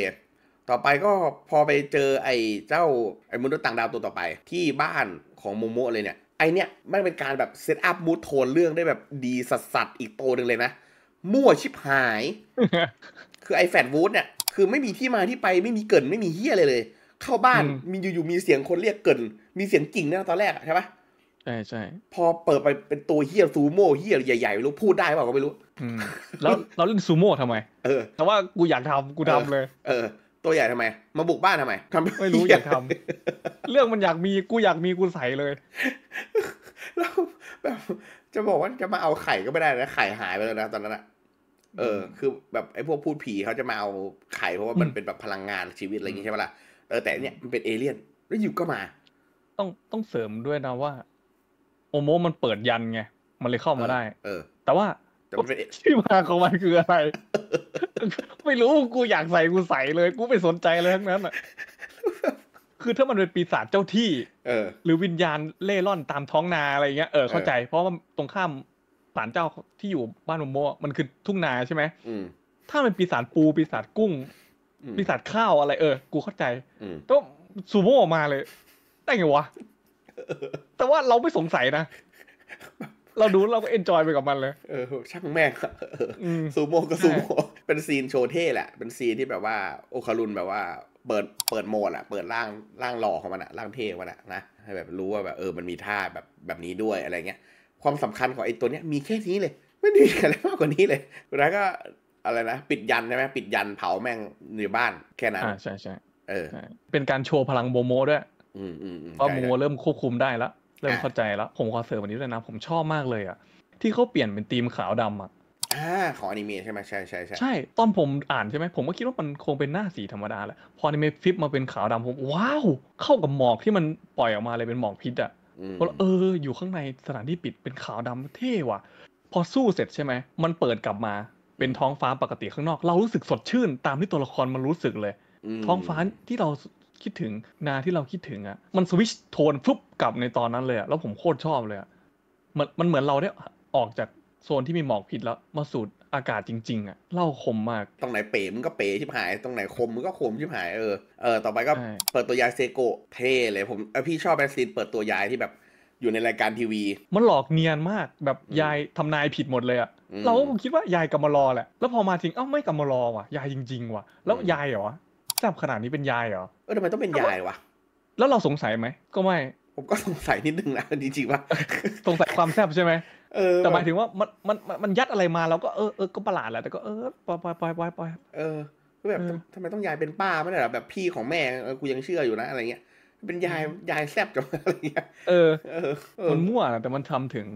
ต่อไปก็พอไปเจอไอ้เจ้าไอ้มนุษย์ต่างดาวตัวต่อไป ที่บ้านของโมโมะเลยเนี่ย ไอเนี่ยมันเป็นการแบบเซตอัพมูทโทนเรื่องได้แบบดีสัสๆอีกโตหนึ่งเลยนะมั่วชิบหาย คือไอแฟดวูดเนี่ย คือไม่มีที่มาที่ไปไม่มีเกินไม่มีเฮียเลยเลย เข้าบ้านมีอยู่ๆมีเสียงคนเรียกเกิน มีเสียงจริงนะตอนแรกใช่ปะใช่ใช่พอเปิดไปเป็นตัวเฮียซูโม่เฮียใหญ่ๆไม่รู้พูดได้เปล่าก็ไม่รู้แล้วเราเล่นซูโม่ทำไมเออแต่ว่ากูอยากทำกูทำเลย เออตัวใหญ่ทำไมมาบุกบ้านทำไมทำไม่รู้อยากทำเรื่องมันอยากมีกูอยากมีกูใส่เลยแล้วแบบ จะบอกว่าจะมาเอาไข่ก็ไม่ได้นะไข่หายไปแล้วนะตอนนั้นอะเออ คือแบบไอ้พวกพูดผีเขาจะมาเอาไข่เพราะว่ามันเป็นแบบพลังงานชีวิตอะไรอย่างงี้ใช่ปหล่ะเออแต่เนี่ยมันเป็นเอเลี่ยนแล้วอยู่ก็มา ต้องต้องเสริมด้วยนะ ว่า โอโมมันเปิดยันไงมันเลยเข้ามาได้ เออแต่ว่าแต่มันเป็นที่มาของมันคืออะไร ไม่รู้กูอยากใส่กูใส่เลย กูไม่สนใจอะไรทั้งนั้นอ่ะ คือถ้ามันเป็นปีศาจเจ้าที่เออหรือวิญญาณเล่ร่อนตามท้องนาอะไรเงี้ย เออเข้าใจ เพราะว่าตรงข้ามศาลเจ้าที่อยู่บ้านโมโมมันคือทุ่งนาใช่ไหมถ้ามันปีศาจปูปีศาจกุ้ง ปีศาจข้าวอะไร เออ กูเข้าใจ ต้องซูโมออกมาเลย ได้ไงวะ แต่ว่าเราไม่สงสัยนะเราดูเราก็เอนจอยไปกับมันเลยเออช่างแม่งซูโม่ก็ซูโม่เป็นซีนโชว์เท่แหละเป็นซีนที่แบบว่าโอคารุนแบบว่า เปิดเปิดโหมดอะเปิดร่างร่างหล่อของมันอะร่างเท่มันอะนะให้แบบรู้ว่าแบบเออมันมีท่าแบบแบบนี้ด้วยอะไรเงี้ย ความสำคัญของไอ้ตัวเนี้ยมีแค่นี้เลย ไม่มีอะไรมากกว่านี้เลยแล้วก็อะไรนะ ปิดยันใช่ไหมปิดยันเผาแม่งในบ้านแค่นั้นอ่าใช่ใช่เออเป็นการโชว์พลังโมโม่ด้วย อืมอืมเพราะโมโมเริ่มควบคุมได้แล้วเริ่มเข้าใจแล้ว ผมขอเสริมวันนี้เลยนะผมชอบมากเลยอ่ะที่เขาเปลี่ยนเป็นธีมขาวดำอ่ะอ่าของอนิเมะใช่ไหมใช่ใช่ใช่ใช่ตอนผมอ่านใช่ไหมผมก็คิดว่ามันคงเป็นหน้าสีธรรมดาแหละพออนิเมะฟิปมาเป็นขาวดำผมว้าวเข้ากับหมอกที่มันปล่อยออกมาเลยเป็นหมอกพิษอ่ะเออ อยู่ข้างในสถานที่ปิดเป็นขาวดำเท่ว่ะ พอสู้เสร็จใช่ไหมมันเปิดกลับมาเป็นท้องฟ้าปกติข้างนอกเรารู้สึกสดชื่น ตามที่ตัวละครมันรู้สึกเลย ท้องฟ้าที่เราคิดถึงนาที่เราคิดถึงอ่ะ มันสวิชโทนปุ๊บกลับในตอนนั้นเลยอ่ะแล้วผมโคตรชอบเลยอ่ะมันมันเหมือนเราได้ออกจากโซนที่มีหมอกผิดแล้วมาสูดอากาศจริง ๆ อ่ะ เล่าคมมาก ตรงไหนเป๋มันก็เป๋ชิบหาย ตรงไหนคมมันก็คมชิบหายเออเออต่อไปก็เปิดตัวยายเซโกเท่เลย ผมเออพี่ชอบแบซีนเปิดตัวยายที่แบบอยู่ในรายการทีวีมันหลอกเนียนมากแบบยายทำนายผิดหมดเลยอ่ะเราก็คิดว่ายายกำมารอแหละแล้วพอมาถึงเอ้าไม่กำมารอว่ะ ยายจริงๆว่ะ แล้วยายเหรอแซ่บขนาดนี้เป็นยายเหรอ เออทำไมต้องเป็นยายวะ แล้วเราสงสัยไหม ก็ไม่ ผมก็สงสัยนิดนึงนะ จริงๆว่า สงสัยความแซ่บใช่ไหมเออ แต่หมายถึงว่ามันมันมันยัดอะไรมาเราก็เออเออก็ประหลาดแหละแต่ก็เออปล่อยปล่อยปล่อยปล่อยเออ ก็แบบทำไมต้องยายเป็นป้าไม่ได้หรอแบบพี่ของแม่กูยังเชื่ออยู่นะ อะไรเงี้ย เป็นยายยายแซบจังอะไรเงี้ย เออ เออมันมั่วนะแต่มันทำถึง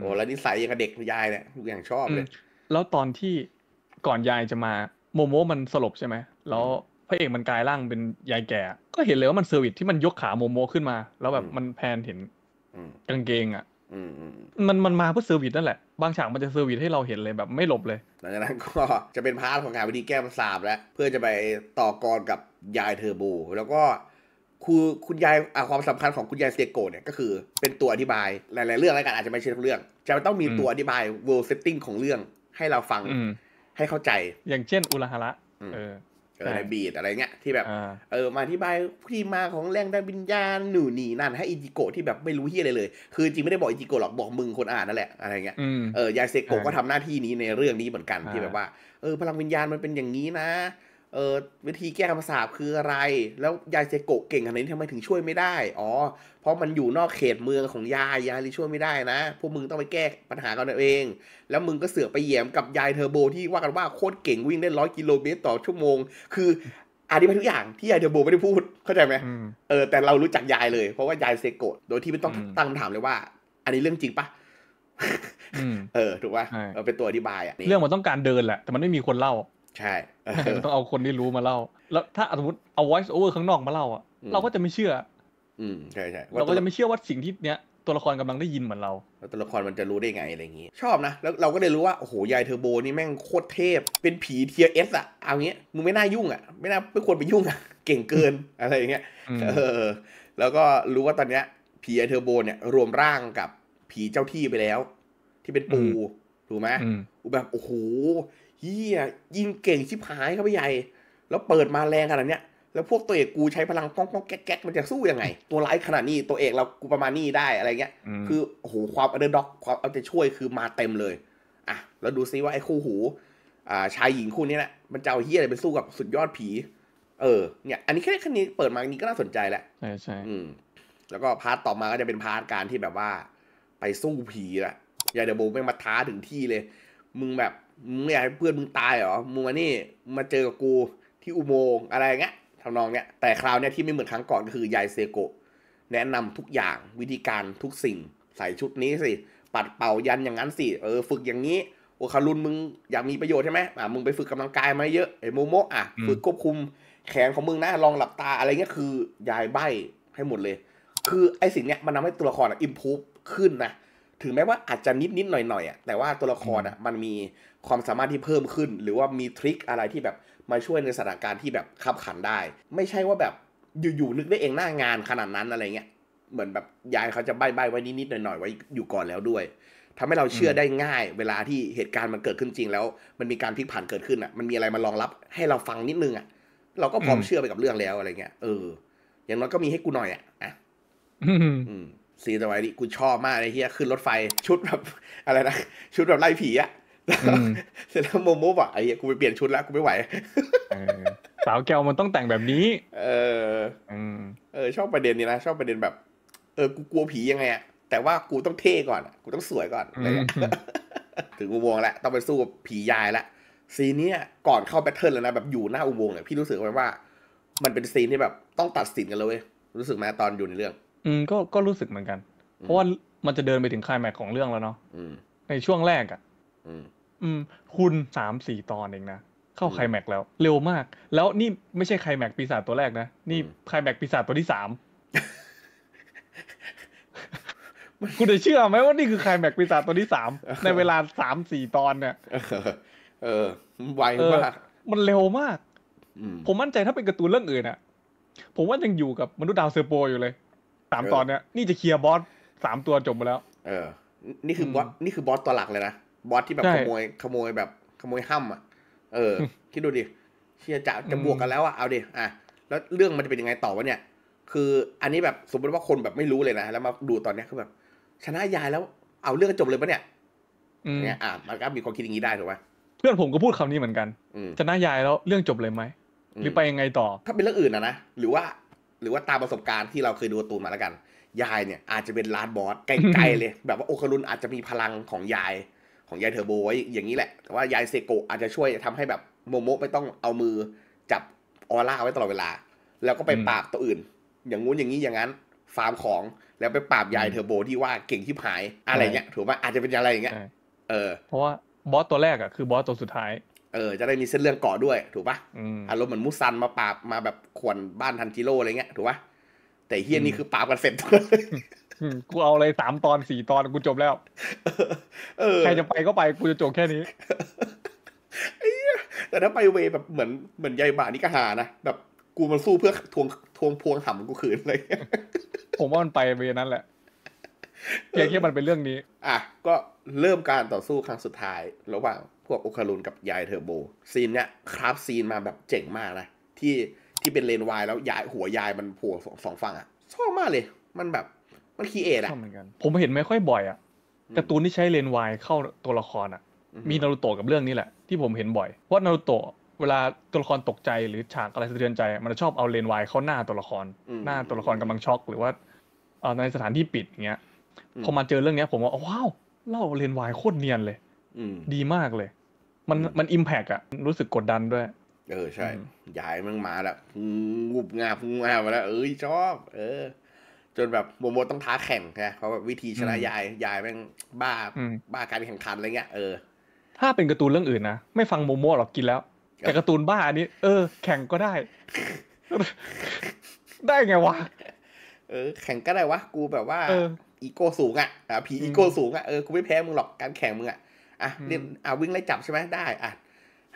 โอ้แล้วนิสัยยังกับเด็กยายเนี่ยอย่างชอบเลย แล้วตอนที่ก่อนยายจะมา โมโมมันสลบใช่ไหมแล้วพระเอกมันกลายร่างเป็นยายแก่ ก็เห็นเลยว่ามันเซอร์วิสที่มันยกขาโมโมขึ้นมา แล้วแบบมันแพนเห็นกางเกงอ่ะมันมันมาเพื่อเซอร์วิสนั่นแหละบางฉากมันจะเซอร์วิสให้เราเห็นเลย แบบไม่หลบเลย หลังจากนั้น ก็จะเป็นพาร์ทของการวิธีแก้ปรญสาแล้วเพื่อจะไปต่อกรกับยายเทอร์โบแล้วก็คือคุณยายความสำคัญของคุณยายเซโกเนี่ยก็คือเป็นตัวอธิบายหลายๆเรื่องอะไรกันอาจจะไม่ใช่ทุกเรื่องจะต้องมีตัวอธิบาย world setting ของเรื่อง ให้เราฟังให้เข้าใจอย่างเช่น อุลาฮาระเอออไรบีดอะไรเงี้ยที่แบบเออมาอธิบายที่มาของแรงดันวิญญาณหนูหนีนั่น ให้อิจิโกะที่แบบไม่รู้เฮียอะไรเลย คือจริงไม่ได้บอกอิจิโกะหรอกบอกมึงคนอ่านนั่นแหละ อะไรเงี้ยเออยาเซโกะก็ทำหน้าที่นี้ในเรื่องนี้เหมือนกัน ที่แบบว่าเออ พลังวิญญาณมันเป็นอย่างนี้นะเออวิธีแก้คำสาบคืออะไร แล้วยายเซโกะเก่งขนาดนี้ทำไมถึงช่วยไม่ได้ อ๋อ เพราะมันอยู่นอกเขตเมืองของยาย ยายเลยช่วยไม่ได้นะ พวกมึงต้องไปแก้ปัญหากันเอง แล้วมึงก็เสือกไปเหยียมกับยายเทอร์โบ ที่ว่ากันว่าโคตรเก่งวิ่งได้ร้อยกิโลเมตรต่อชั่วโมง คืออันนี้เป็นทุกอย่างที่ยายเทอร์โบไม่ได้พูด เข้าใจไหมเออ แต่เรารู้จักยายเลย เพราะว่ายายเซโกะ โดยที่ไม่ต้องตั้งคำถามเลยว่า อันนี้เรื่องจริงปะ เออ ถูกป่ะ เป็นตัวอธิบายอะ เรื่องมันต้องการเดินแหละ แต่มันไม่มีคนเล่าใช่ต้องเอาคนที่รู้มาเล่า แล้วถ้าสมมติเอา voice over ข้างนอกมาเล่าอ่ะเราก็จะไม่เชื่ออืม ใช่ใช่เราก็จะไม่เชื่อว่าสิ่งที่เนี้ย ตัวละครกำลังได้ยินเหมือนเรา แล้วตัวละครมันจะรู้ได้ไงอะไรอย่างงี้ ชอบนะ แล้วเราก็ได้รู้ว่า โอ้โห ยายเทอร์โบนี่แม่งโคตรเทพ เป็นผีเทียเอสอะ เอางี้ มึงไม่น่ายุ่งอะไม่น่าไม่ควรไปยุ่งอะเก่งเกิน อะไรอย่างเงี้ย เออ แล้วก็รู้ว่าตอนเนี้ย ผีไอเทอร์โบเนี่ยรวมร่างกับผีเจ้าที่ไปแล้ว ที่เป็นปูถูกไหมอูแบบ โอ้โหเฮียยิงเก่งชิบหายเข้าไปใหญ่ แล้วเปิดมาแรงขนาดเนี้ย แล้วพวกตัวเอกกูใช้พลังก้องก้องแก๊กแก๊กมันจะสู้ยังไง ตัวร้ายขนาดนี้ตัวเอกเรากูประมาณนี้ได้อะไรเงี้ยคือโอ้โหความอันเดอร์ด็อกความเอาใจช่วยคือมาเต็มเลย อ่ะ แล้วดูซิว่าไอ้คู่หู อ่าชายหญิงคู่นี้แหละมันจะเอาเฮียอะไรไปสู้กับสุดยอดผีเออเนี่ยอันนี้แค่ค่นี้เปิดมานี้ก็น่าสนใจแหละใช่ใช่แล้วก็พาร์ทต่อมาก็จะเป็นพาร์ทการที่แบบว่า ไปสู้ผีละอย่างเดอะบูแม่มาท้าถึงที่เลย มึงแบบ มึงอยากให้เพื่อนมึงตายเหรอ มึงมานี่มาเจอกับกูที่อุโมงอะไรเงี้ยทำนองเนี้ย แต่คราวเนี้ยที่ไม่เหมือนครั้งก่อนก็คือ ยายเซโกแนะนำทุกอย่างวิธีการทุกสิ่งใส่ชุดนี้สิปัดเป่ายันอย่างนั้นสิเออฝึกอย่างนี้โอคารุนมึงอยากมีประโยชน์ใช่ไหมอ่ะมึงไปฝึกกำลังกายมาเยอะไอ้โมโมอ่ะฝึกควบคุมแขนของมึงนะลองหลับตาอะไรเงี้ยคือยายใบ้ให้หมดเลย คือไอ้สิ่งเนี้ยมันทาให้ตัวละครอ่ะอิมพูฟขึ้นนะถึงแม้ว่าอาจจะนิดนิดหน่อยหน่อยอ่ะแต่ว่าตัวละครอ่ะ มันมีความสามารถที่เพิ่มขึ้น หรือว่ามีทริคอะไรที่แบบมาช่วยในสถานการณ์ที่แบบขับขันได้ไม่ใช่ว่าแบบอยู่ ๆ นึกได้เองหน้างานขนาดนั้นอะไรเงี้ยเหมือนแบบยายเขาจะใบ้ๆไว้นิด ๆ หน่อย ๆ ไว้อยู่ก่อนแล้วด้วย ทำให้เราเชื่อได้ง่ายเวลาที่เหตุการณ์มันเกิดขึ้นจริง แล้ว มันมีการพลิกผันเกิดขึ้นอ่ะมันมีอะไรมารองรับ ให้เราฟังนิดนึงอ่ะ เราก็พร้อมเชื่อไปกับเรื่องแล้วอะไรเงี้ยเอออย่างน้อยก็มีให้กูหน่อย อ่ะอ่ะซีนสมัยนี้กูชอบมากเลยเฮียขึ้นรถไฟชุดแบบอะไรนะชุดแบบไล่ผีอะเสร็จแล้วโมโมบอกไอ้เหียกูไปเปลี่ยนชุดแล้วกูไม่ไหวสาวแก้วมันต้องแต่งแบบนี้เออเออชอบประเด็นนี้นะชอบประเด็นแบบ เออกูกลัวผียังไงอะแต่ว่ากูต้องเท่ก่อนกูต้องสวยก่อนอะไรถึงอุโมงค์แล้วต้องไปสู้กับผียายละ ซีนเนี้ยก่อนเข้าแบทเทิลแล้วนะแบบอยู่หน้าอุโมงค์เนี่ยพี่รู้สึกไหมว่า มันเป็นซีนที่แบบต้องตัดสินกันเลยรู้สึกไหมตอนอยู่ในเรื่องอืมก็ก็รู้สึกเหมือนกัน เพราะว่ามันจะเดินไปถึงคลายแม็กของเรื่องแล้วเนาะอืมในช่วงแรกอ่ะ อืมอืม คุณสามสี่ตอนเองนะเข้าไคลแม็กแล้ว เร็วมาก แล้วนี่ไม่ใช่ไคลแม็กปีศาจตัวแรกนะ นี่คลาไแม็กปีศาจตัวที่สามคุณจะเชื่อไหมว่านี่คือไคลแม็กปีศาจตัวที่สามในเวลาสามสี่ตอนเนี่ยเออมันไวมากมันเร็วมากอืมผมมั่นใจถ้าเป็นการ์ตูนเรื่องอื่นอ่ะ ผมว่ายังอยู่กับมนุษย์ดาวเซอร์โปอยู่เลยสามตอนเนี้ยนี่จะเคลียร์บอสสามตัวจบไปแล้ว เออ นี่คือบอสนี่คือบอสตัวหลักเลยนะบอสที่แบบขโมย ขโมยแบบขโมยห้ำอ่ะเออคิดดูดิเชียร์จะจะบวกกันแล้วอ่ะเอาดิอ่ะแล้วเรื่องมันจะเป็นยังไงต่อวะเนี่ย คืออันนี้แบบสมมติว่าคนแบบไม่รู้เลยนะแล้วมาดูตอนเนี้ยคือแบบชนะยายแล้ว เอาเรื่องจบเลยปะเนี่ยเนี่ยอ่ะมันก็มีความคิดอย่างนี้ได้ถูกไหมเพื่อนผมก็พูดคำนี้เหมือนกันชนะยายแล้วเรื่องจบเลยไหมหรือไปยังไงต่อถ้าเป็นเรื่องอื่นนะนะหรือว่าหรือว่าตามประสบการณ์ที่เราเคยดูตูนมาแล้วกันยายเนี่ยอาจจะเป็นลาดบอสไกลๆเลย แบบว่าโอคารุนอาจจะมีพลังของยายของยายเทอร์โบไว้อย่างนี้แหละแต่ว่ายายเซโกอาจจะช่วยทำให้แบบโมโมไม่ต้องเอามือ จับออร่าไว้ตลอดเวลา แล้วก็ไปปราบตัวอื่น อย่างงู้นอย่างนี้อย่างนั้น ฟาร์มของแล้วไปปราบยายเทอร์โบที่ว่าเก่งที่หายอะไรเงี้ยถือว่าอาจจะเป็นอะไรอย่างเงี้ยเออเพราะว่าบอสตัวแรกอ่ะคือบอสตัวสุดท้ายเออจะได้มีเส้นเรื่องก่อด้วยถูกปะอารมณ์เหมือนมุซันมาปราบ มาแบบขวนบ้านทันจิโร่อะไรเงี้ยถูกปะแต่เฮียนี่คือปราบกันเสร็จกูเอาเลยสามตอนสี่ตอนกูจบแล้วใครจะไปก็ไปกูจะจบแค่นี้ แต่ถ้าไปเวแบบเหมือนเหมือนยายบ่านี่ก็หานะแบบกูมันสู้เพื่อทวงทวงพวงหำกูคืนเลยผมว่ามันไปเวนั้นแหละเพียงแค่มันเป็นเรื่องนี้อ่ะก็เริ่มการต่อสู้ครั้งสุดท้ายระหว่างพวกโอคารุนกับยายเทอร์โบ ซีนเนี้ยคราฟซีนมาแบบเจ๋งมากนะที่ที่เป็นเลนวายแล้วยายหัวยายมันผัวสองฝั่งอ่ะชอบมากเลยมันแบบมันคีเอทอ่ะชอบเหมือนกันผมเห็นไม่ค่อยบ่อยอ่ะการ์ตูนที่ใช้เลนวายเข้าตัวละครอ่ะ มีนารูโตะกับเรื่องนี้แหละ ที่ผมเห็นบ่อย เพราะนารูโตะเวลาตัวละครตกใจหรือฉากอะไรสะเทือนใจ มันชอบเอาเลนวายเข้าหน้าตัวละครหน้าตัวละครกำลังช็อกหรือว่าในสถานที่ปิดอย่างเงี้ยพอมาเจอเรื่องเนี้ย ผมว่าว้าว เล่าเรียนวายโคตรเนียนเลยดีมากเลย มันมันอิมแพกอะรู้สึกกดดันด้วย เออ ใช่ย้ายมังมาแล้วงุบงาพุบงาบมาแล้ว เอ้ยชอบ เออ จนแบบ โมโมต้องท้าแข่งไ่เพราะวิธีชนะยายยายแม่งบ้า บ้าการแข่งขันอะไรเงี้ยเออถ้าเป็นการ์ตูนเรื่องอื่นนะ ไม่ฟังโมโมหรอกกินแล้ว แต่การ์ตูนบ้าอันนี้เออแข่งก็ได้ ได้ไงวะ เออ แข่งก็ได้วะกูแบบว่าอีโก้สูงอ่ะผีอีโก้สูงอ่ะเออกูไม่แพ้มึงหรอกการแข่งมึงอ่ะ อ่ะเรียนอ่ะวิ่งไล่จับใช่ไหมได้ อ่ะ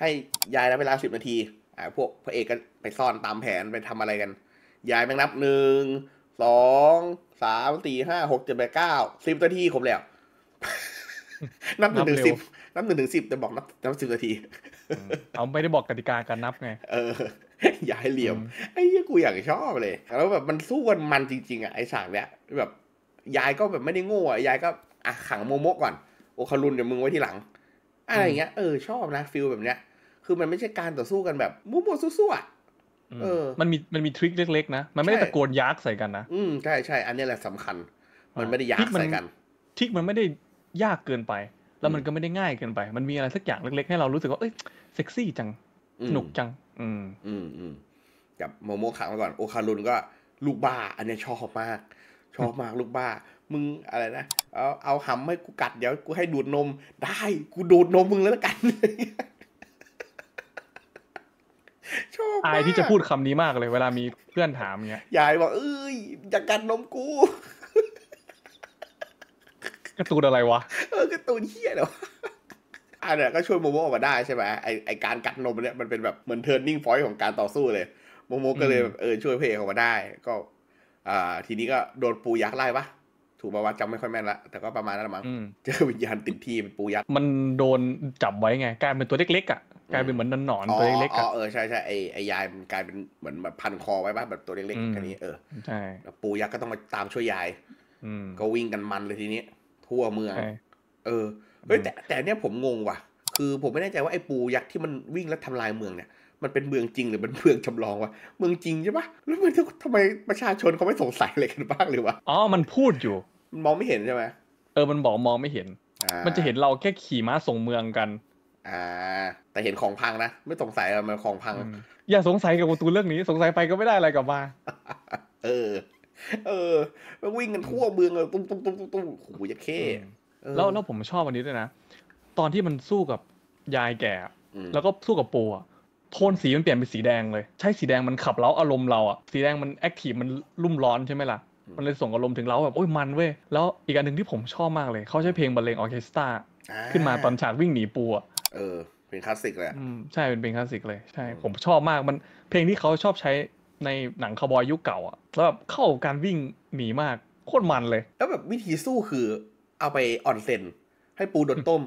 ให้ยายแล้วเวลาสิบนาที อ่ะพวกพระเอกก็ไปซ่อนตามแผนไปทำอะไรกัน ยายแม่งนับหนึ่งสองสามสี่ห้าหกเจ็ดแปดเก้าสิบนาทีครบแล้ว นับหนึ่งถึงสิบนับหนึ่งถึงสิบแต่บอกนับนับสิบนาทีเขาไม่ได้บอกกติกาการนับไงเอออย่าให้เหลี่ยม ไอ้เี่ยกูอยากชอบเลยแล้วแบบมันสู้กันมันจริงๆอ่ะไอ้ฉากเนี้ยแบบยายก็แบบไม่ได้โง่อ่ะยายก็อ่ะขังโมโมก่อนโอคารุนเดี๋ยวมึงไว้ที่หลังอะไรอย่างเงี้ยเออ ชอบนะฟิลแบบเนี้ย คือมันไม่ใช่การต่อสู้กันแบบมั่สู้ๆอ่ะเออ มันมีมันมีทริคเล็ก ๆนะมันไม่ได้ตะโกนยักษ์ใส่กันนะอืมใช่ใช่อันนี้แหละสำคัญ มันไม่ได้ยักษ์ใส่กันทริคมันไม่ได้ยากเกินไป แล้วมันก็ไม่ได้ง่ายเกินไป มันมีอะไรสักอย่างเล็ก ๆให้เรารู้สึกว่าเอ้ยเซ็กซี่จังสนุกจัง อืมอืมอืมกับโมโมขังมาก่อนโอคารุนก็ลูกบ้า อันนี้ชอบมากชอบมากลูกบ้า มึงอะไรนะเอาเอาหำให้กูกัดเดี๋ยว กูให้ดูดนม ได้ กูดูดนมมึงแล้วกันชอบอายที่จะพูดคำนี้มากเลย เวลามีเพื่อนถามเงี้ยยายบอกเอ้ยอย่ากัดนมกูกระตูนอะไรวะเออกระตูนเฮี้ยเหรออันเนี้ยก็ช่วยโมโมออกมาได้ใช่ไหมไอไอการกัดนมเนี่ยมันเป็นแบบเหมือนเทิร์นนิ่งพอยต์ของการต่อสู้เลย โมโมก็เลยเออช่วยเพลงออกมาได้ก็อ่าทีนี้ก็โดนปูยักษ์ไล่ปะถูกป่าวจำไม่ค่อยแม่นละ แต่ก็ประมาณนั้นละมั้ง เจอวิญญาณติดที่เป็นปูยักษ์ มันโดนจับไว้ไง กลายเป็นตัวเล็กๆอ่ะ กลายเป็นเหมือนนันหนอนตัวเล็กๆอ๋อเออใช่ใช่ไอไอยาย มันกลายเป็นเหมือนแบบพันคอไว้ปะแบบตัวเล็กๆแค่นี้เออใช่ปูยักษ์ก็ต้องมาตามช่วยยาย ก็วิ่งกันมันเลยทีนี้ทั่วเมือง เออ เฮ้ยแต่แต่เนี้ยผมงงว่ะ คือผมไม่แน่ใจว่าไอ้ปูยักษ์ที่มันวิ่งแล้วทำลายเมืองเนี่ยมันเป็นเมืองจริงหรือมันเมืองจำลองวะเมืองจริงใช่ปะแล้วมันทำไมประชาชนเขาไม่สงสัยอะไรกันบ้างเลยวะอ๋อมันพูดอยู่ มันมองไม่เห็นใช่ไหมเออมันบอกมองไม่เห็น มันจะเห็นเราแค่ขี่ม้าส่งเมืองกันอ่าแต่เห็นของพังนะไม่สงสัยมันของพัง อย่าสงสัยกับตูวเรื่องนี้สงสัยไปก็ไม่ได้อะไรกลับมาเออ เออวิ่งกันทั่วเมืองเลยตุ้มตุ้มตุ้มตุ้มตุ้มโหยะเข้แล้วแล้วผมชอบอันนี้ด้วยนะตอนที่มันสู้กับยายแก่ แล้วก็สู้กับปู่อะโทนสีมันเปลี่ยนเป็นสีแดงเลย ใช่สีแดงมันขับเล้าอารมณ์เราอะสีแดงมันแอคทีฟมันรุ่มร้อนใช่ไหมล่ะมันเลยส่งอารมณ์ถึงเราแบบโอ้ยมันเว้ยแล้วอีกอันหนึ่งที่ผมชอบมากเลยเขาใช้เพลงบรรเลงออเคสตราขึ้นมาตอนฉากวิ่งหนีปูอะเออ เป็นคลาสสิกเลยใช่เป็นเพลงคลาสสิกเลย ใช่ผมชอบมากมันเพลงที่เขาชอบใช้ในหนังคา์บอยยุคเก่าอะแล้วแบบเข้าการวิ่งหนีมากโคตรมันเลย แล้วแบบวิธีสู้คือเอาไปออนเซน ให้ปูโดนต้ม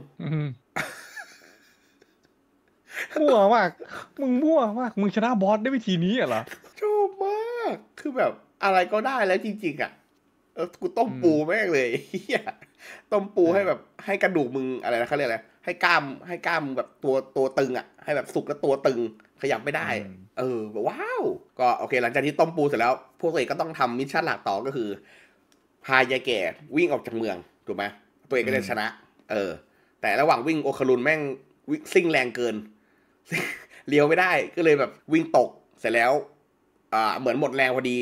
มั่วมาก มึงมั่วมาก มึงชนะบอสได้วิธีนี้เหรอชอบมาก คือแบบอะไรก็ได้แล้วจริงๆอ่ะเออกูต้มปูแม่งเลยต้มปูให้แบบ ให้กระดูกมึงอะไรนะเขาเรียกอะไร ให้กล้ามให้กล้ามแบบตัวตัวตึงอ่ะ ให้แบบสุกแล้วตัวตึงขยับไม่ได้ เออแบบว้าว ก็โอเค หลังจากที่ต้มปูเสร็จแล้ว พวกตัวเองก็ต้องทำามิชชั่นหลักต่อก็คือ พายายแก่วิ่งออกจากเมืองถูกไหมตัวเองก็จะชนะ เออ แต่ระหว่างวิ่งโอคารุนแม่งวิ่งซิ่งแรงเกินเลี้ยวไม่ได้ก็เลยแบบวิ่งตกเสร็จแล้ว อ่าเหมือนหมดแรงพอดี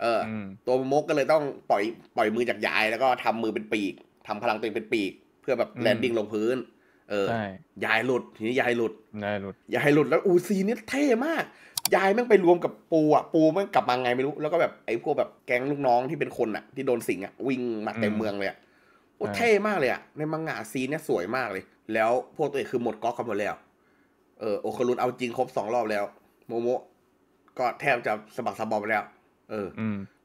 เออ ตัวมกก็เลยต้องปล่อยปล่อยมือจากยายแล้วก็ทำมือเป็นปีกทำพลังตัวเองเป็นปีกเพื่อแบบแลนดิ้งลงพื้น เออ ยายหลุดทีนี้ยายหลุด ยายหลุดยายหลุดแล้วอูซีนี่เท่มาก ยายแม่งไปรวมกับปูอ่ะปูแม่งกลับมาไงไม่รู้แล้วก็แบบไอ้พวกแบบแก๊งลูกน้องที่เป็นคนอ่ะที่โดนสิงอ่ะวิ่งมาเต็มเมืองเลยอ่ะโอ้เท่มากเลยอ่ะในมังงะซีนเนี่ยสวยมากเลย แล้วพวกตัวเองคือหมดก๊อกกันหมดแล้วออโอคารุนเอาจริงครบสองรอบแล้ว โมโม ก็แทบจะสมบักสมบอมไปแล้วเออ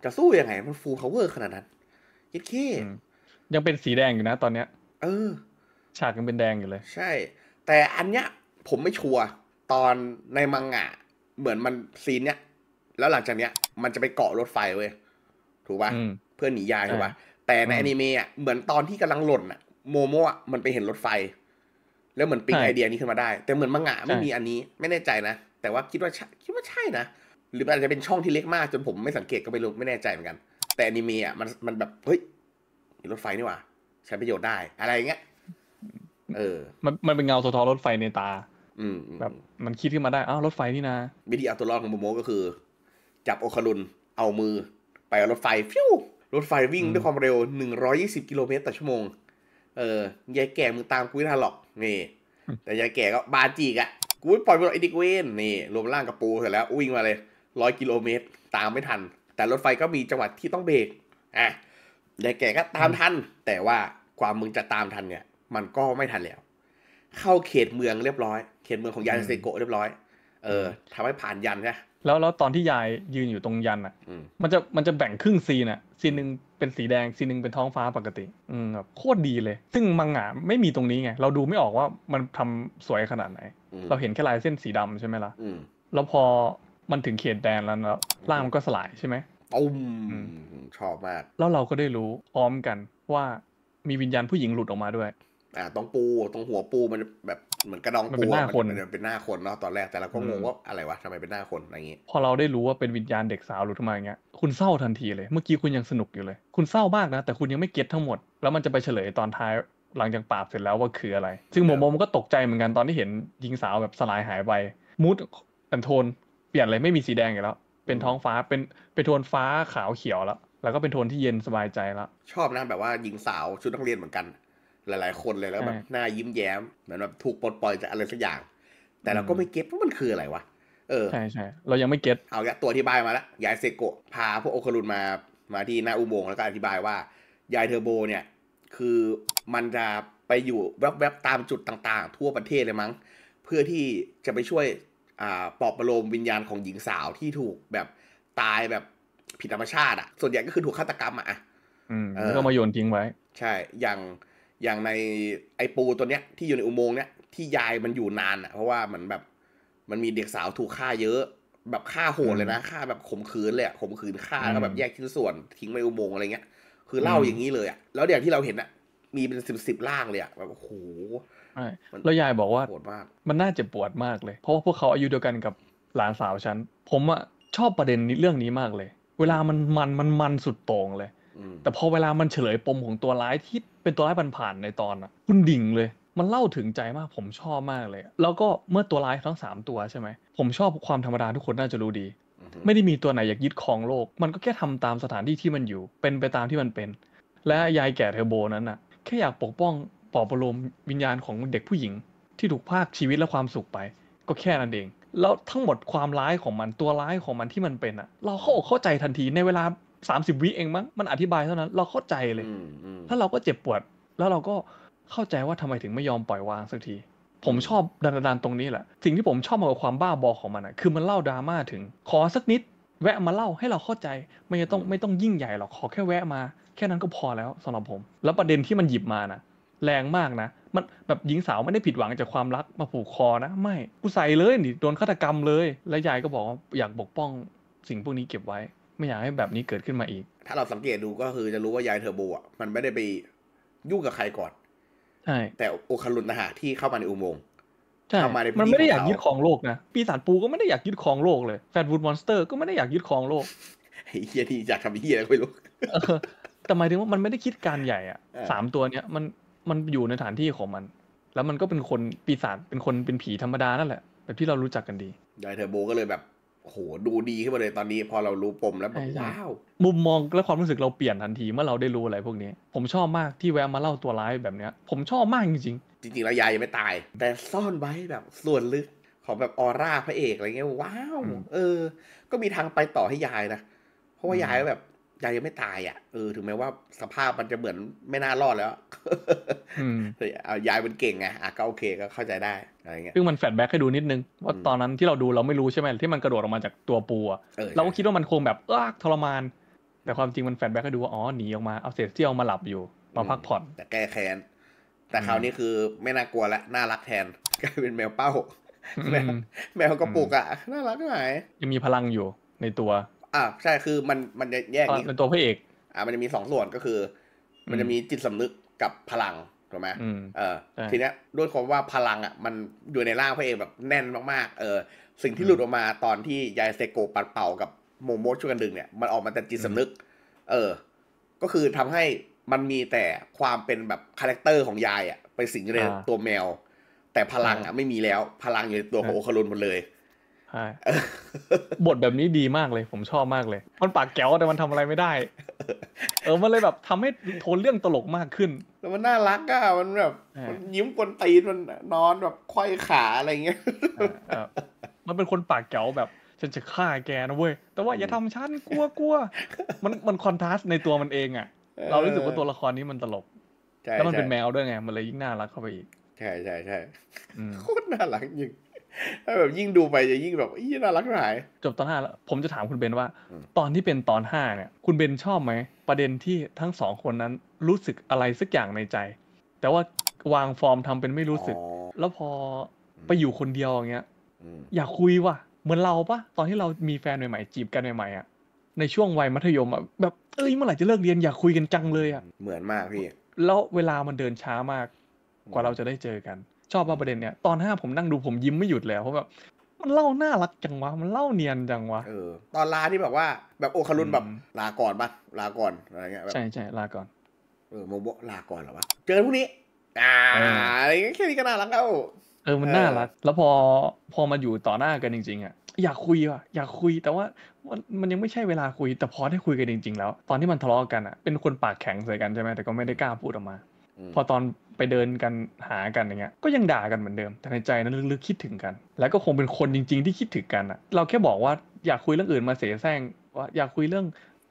จะสู้ยังไงมันฟูลคาเวอร์ขนาดนั้นยิดเคยังเป็นสีแดงอยู่นะตอนเนี้ยเออ ฉากยังเป็นแดงอยู่เลย ใช่ แต่อันเนี้ย ผมไม่ชัวร์ตอนในมังงะ เหมือนมันซีนเนี้ย แล้วหลังจากเนี้ย มันจะไปเกาะรถไฟเว้ย ถูกป่ะเพื่อหนียายถูกป่ะแต่ในอนิเมะเหมือนตอนที่กำลังหล่นอะโมโมะมันไปเห็นรถไฟแล้วเหมือนปิ๊งไอเดียนี้ขึ้นมาได้ แต่เหมือนมังงะไม่มีอันนี้ไม่แน่ใจนะ แต่ว่าคิดว่าคิดว่าใช่นะ หรืออาจจะเป็นช่องที่เล็กมากจนผมไม่สังเกตก็ไม่รู้ไม่แน่ใจเหมือนกัน แต่อนิเมะมันมันแบบเฮ้ยรถไฟนี่ว่าใช้ประโยชน์ได้ อะไรเงี้ยเออมันมันเป็นเงาสะท้อนรถไฟในตา อืมแบบมันคิดขึ้นมาได้ อ้าวรถไฟนี่นะวิธีเอาตัวรอดของโมโมก็คือ จับโอคารุนเอามือ ไปรถไฟฟิวรถไฟวิ่งด้วยความเร็ว120กิโลเมตรต่อชั่วโมงเออยายแก่มึงตามกูไม่ทันหรอกนี่แต่ยายแก่ก็บาจีกอะกูปล่อยไปงไอ้ดิกเวนนี่รวมร่างกับปูเสร็จแล้ววิ่งมาเลยร้อยกิโลเมตร ตามไม่ทัน แต่รถไฟก็มีจังหวัดที่ต้องเบรกอ่ะยายแก่ก็ตามทันแต่ว่าความมึงจะตามทันเนี่ย มันก็ไม่ทันแล้ว เข้าเขตเมืองเรียบร้อยเขตเมืองของยาเซโกะเรียบร้อยเออทำให้ผ่านยันนะแล้วแล้วตอนที่ยายยืนอยู่ตรงยันอ่ะมันจะมันจะแบ่งครึ่งซีนอ่ะซีนหนึ่งเป็นสีแดงซีนหนึ่งเป็นท้องฟ้าปกติ อืมแบบโคตรดีเลย ซึ่งมังงะไม่มีตรงนี้ไงเราดูไม่ออกว่ามันทำสวยขนาดไหน เราเห็นแค่ลายเส้นสีดำใช่ไหมล่ะแล้วพอมันถึงเขตแดนแล้วร่างมันก็สลายใช่ไหมตุ้มชอบมากแล้วเราก็ได้รู้พร้อมกันว่ามีวิญญาณผู้หญิงหลุดออกมาด้วยอ่าต้องปูตรงหัวปูมันแบบเหมือนกระดองปูมันเป็นหน้าคนเนาะตอนแรกแต่เราก็งงว่าอะไรวะทำไมเป็นหน้าคนอะไรอย่างงี้ พอเราได้รู้ว่าเป็นวิญญาณเด็กสาวหรือทำไมเงี้ยคุณเศร้าทันทีเลยเมื่อกี้คุณยังสนุกอยู่เลย คุณเศร้ามากนะ แต่คุณยังไม่เก็ตทั้งหมดแล้วมันจะไปเฉลยตอนท้ายหลังจากปราบเสร็จแล้วว่าคืออะไร ซึ่งโมโมมันก็ตกใจเหมือนกันตอนที่เห็นหญิงสาวแบบสลายหายไปมูดอันโทนเปลี่ยนเลยไม่มีสีแดงอีกแล้วเป็นท้องฟ้าเป็นเป็นโทนฟ้าขาวเขียวแล้ว แล้วก็เป็นโทนที่เย็นสบายใจแล้วชอบนะแบบว่าหญิงสาวชุดนักเรียนเหมือนกันหลายๆคนเลยแล้วแบบหน้ายิ้มแย้มเหมือนแบบถูกปลดปล่อยจากอะไรสักอย่าง แต่เราก็ไม่เก็ตว่ามันคืออะไรวะเออใช่ใช่เรายังไม่เก็ตเอาตัวอธิบายมาแล้วยายเซโกะพาพวกโอคารุนมามาที่หน้าอุโมงค์แล้วก็อธิบายว่า ยายเทอร์โบเนี่ย คือมันจะไปอยู่ แวบๆตามจุดต่าง ๆ ทั่วประเทศเลยมั้ง เพื่อที่จะไปช่วย อ่าปอบประโลมวิญญาณของหญิงสาวที่ถูกแบบตายแบบผิดธรรมชาติอ่ะส่วนใหญ่ก็คือถูกฆาตกรรมอ่ะอืมแล้วก็มาโยนทิ้งไว้ ใช่อย่างอย่างในไอปูตัวเนี้ยที่อยู่ในอุโมงค์เนี้ยที่ยายมันอยู่นานอ่ะเพราะว่าเหมือนแบบมันมีเด็กสาวถูกฆ่าเยอะ แบบฆ่าโหดเลยนะฆ่าแบบข่มขืนเลยข่มขืนฆ่าแล้วแบบแยกชิ้นส่วนทิ้งในอุโมงค์อะไรเงี้ยคือเล่าอย่างนี้เลยอ่ะแล้วอย่างที่เราเห็นอ่ะมีเป็นสิบสิบล่างเลยอะแบบโอ้โหแล้วยายบอกว่าปวดมากมันน่าเจ็บปวดมากเลย เพราะว่าพวกเขาอายุเดียวกันกับหลานสาวฉันผมอ่ะชอบประเด็นนี้เรื่องนี้มากเลย เวลามันมันมันมันสุดโต่งเลยแต่พอเวลามันเฉลยปมของตัวร้ายที่เป็นตัวร้ายผ่านๆในตอนอ่ะคุณดิ่งเลย มันเล่าถึงใจมาก ผมชอบมากเลย แล้วก็เมื่อตัวร้ายทั้งสามตัวใช่ไหมผมชอบความธรรมดาทุกคนน่าจะรู้ดี ไม่ได้มีตัวไหนอยากยึดครองโลก มันก็แค่ทำตามสถานที่ที่มันอยู่ เป็นไปตามที่มันเป็น และยายแก่เทอร์โบนั้นอ่ะแค่อยากปกป้องปอบประโลมวิญญาณของเด็กผู้หญิง ที่ถูกภาคชีวิตและความสุขไป ก็แค่นั้นเองแล้วทั้งหมดความร้ายของมันตัวร้ายของมันที่มันเป็นอ่ะ เราเข้าอกเข้าใจทันทีในเวลาสามสิบวิเองมั้งมันอธิบายเท่านั้นเราเข้าใจเลยถ้าเราก็เจ็บปวด แล้วเราก็เข้าใจว่าทำไมถึงไม่ยอมปล่อยวางสักที ผมชอบดันดานตรงนี้แหละ สิ่งที่ผมชอบมากกว่าความบ้าบอของมันอ่ะคือมันเล่าดราม่าถึง ขอสักนิด แวะมาเล่าให้เราเข้าใจไม่ต้องไม่ต้องยิ่งใหญ่หรอก ขอแค่แวะมา แค่นั้นก็พอแล้วสำหรับผม แล้วประเด็นที่มันหยิบมานะแรงมากนะ มันแบบหญิงสาวไม่ได้ผิดหวังจากความรักมาผูกคอนะ ไม่กูใส่เลยนี่โดนฆาตกรรมเลย และยายก็บอกว่าอยากปกป้องสิ่งพวกนี้เก็บไว้ไม่อยากให้แบบนี้เกิดขึ้นมาอีก ถ้าเราสังเกตดูก็คือจะรู้ว่ายายเทอร์โบอ่ะมันไม่ได้ไปยุ่งกับใครก่อน ใช่ แต่โอคารุนนะฮะที่เข้ามาในอุโมงค์ ใช่ มันไม่ได้อยากยึดครองโลกนะ ปีศาจปูก็ไม่ได้อยากยึดครองโลกเลย แฟนวูดมอนสเตอร์ก็ไม่ได้อยากยึดครองโลกเฮียที่อยากทำเฮียอะไรไม่รู้แต่หมายถึงว่ามันไม่ได้คิดการใหญ่อ่ะสามตัวเนี้ยมันมันอยู่ในฐานที่ของมัน แล้วมันก็เป็นคนปีศาจเป็นคนเป็นผีธรรมดานั่นแหละแบบที่เรารู้จักกันดี ยายเทอร์โบก็เลยแบบโห ดูดีขึ้นมาเลยตอนนี้พอเรารู้ปมแล้วแบบว้าว มุมมองและความรู้สึกเราเปลี่ยนทันที เมื่อเราได้รู้อะไรพวกนี้ ผมชอบมากที่แวะมาเล่าตัวร้ายแบบเนี้ยผมชอบมากจริงจริงๆแล้วยายยังไม่ตาย แต่ซ่อนไว้แบบ ส่วนลึกของแบบออร่าพระเอกอะไรเงี้ยว้าวเออ ก็มีทางไปต่อให้ยายนะ เพราะว่ายายแบบยายยังไม่ตายอ่ะเออถึงแม้ว่าสภาพมันจะเหมือนไม่น่ารอดแล้วแต่ยายมันเก่งไงอ่ะก็โอเคก็เข้าใจได้อะไรเงี้ยซึ่งมันแฟลชแบ็กให้ดูนิดนึงว่าตอนนั้นที่เราดูเราไม่รู้ใช่ไหมที่มันกระโดดออกมาจากตัวปูเราก็คิดว่ามันคงแบบเออทรมานแต่ความจริงมันแฟลชแบ็กให้ดูว่าอ๋อหนีออกมาเอาเศษเจียวมาหลับอยู่มาพักผ่อนแต่แก้แค้นแต่คราวนี้คือไม่น่ากลัวละน่ารักแทนกลายเป็นแมวเป้าแมวกระปุกอ่ะน่ารักไหมยังมีพลังอยู่ในตัวอ่าใช่คือมันมันจะแยกนี้เป็นตัวพระเอกอ่ามันจะมีสองส่วนก็คือมันจะมีจิตสำนึกกับพลังถูกไหมเออทีเนี้ยด้วยความว่าพลังอ่ะมันอยู่ในร่างพระเอกแบบแน่นมากๆ เออสิ่งที่หลุดออกมาตอนที่ยายเซโกปัดเป่ากับโมโมช่วยกันดึงเนี่ยมันออกมาแต่จิตสำนึก เออ ก็คือทำให้มันมีแต่ความเป็นแบบ คาแรคเตอร์ของยายอ่ะไปสิงในตัวแมว แต่พลังอ่ะไม่มีแล้วพลังอยู่ในตัวของโอคารุนหมดเลยใช่บทแบบนี้ดีมากเลย ผมชอบมากเลย มันปากแก้วแต่มันทำอะไรไม่ได้ เออมันเลยแบบทำให้โทนเรื่องตลกมากขึ้นแล้วมันน่ารักอะมันแบบมันยิ้มคนตีนมันนอนแบบควยขาอะไรเงี้ยมันเป็นคนปากแก้วแบบ ฉันจะฆ่าแกนะเว้ยแต่ว่าอย่าทำฉันกลัวกลัวมันมันคอนทราสในตัวมันเองอะเรารู้สึกว่าตัวละครนี้มันตลกแล้วมันเป็นแมวด้วยไงมันเลยยิ่งน่ารักเข้าไปอีกใช่ใช่ใช่โคตรน่ารักจริงถ้าแบบยิ่งดูไปจะยิ่งแบบ อีน่ารักหาย จบตอนห้าแล้วผมจะถามคุณเบนว่า ตอนที่เป็นตอนห้าเนี่ยคุณเบนชอบไหม ประเด็นที่ทั้งสองคนนั้นรู้สึกอะไรสักอย่างในใจ แต่ว่าวางฟอร์มทำเป็นไม่รู้สึก แล้วพอไปอยู่คนเดียวอย่างเงี้ยอยากคุยว่ะเหมือนเราปะตอนที่เรามีแฟนใหม่ๆจีบกันใหม่ๆอ่ะ ในช่วงวัยมัธยมอ่ะแบบ เอ้ยเมื่อไหร่จะเลิกเรียน อยากคุยกันจังเลยอ่ะเหมือนมากพี่แล้วเวลามันเดินช้ามาก กว่าเราจะได้เจอกันชอบาประเด็นเนี้ยตอนห้าผมนั่งดูผมยิ้มไม่หยุดแล้วเพราะแบบมันเล่าน่ารักจังวะมันเล่าเนียนจังวะเออตอนลานี่แบบว่า แบบโอคารุนแบบลาก่อนปะลาก่อนอะไรเงี้ยใช่ใช่ลาก่อนเออโมโบลาก่อนหรอวะเจอพวกนี้อ่าอะไรแค่นี้ก็น่ารักแล้วเออมันน่ารักแล้วพอพอมาอยู่ต่อหน้ากันจริงๆอ่ะอยากคุยว่ะอยากคุยแต่ว่ามันมันยังไม่ใช่เวลาคุย แต่พอได้คุยกันจริงๆแล้วตอนที่มันทะเลาะกันอ่ะเป็นคนปากแข็งใส่กันใช่ไหมแต่ก็ไม่ได้กล้าพูดออกมาพอตอนไปเดินกันหากันอย่างเงี้ยก็ยังด่ากันเหมือนเดิม แต่ในใจนั้นลึกๆคิดถึงกัน แล้วก็คงเป็นคนจริงๆ ที่คิดถึงกันอะเราแค่บอกว่าอยากคุยเรื่องอื่นมาเสแสร้งว่า อยากคุยเรื่อง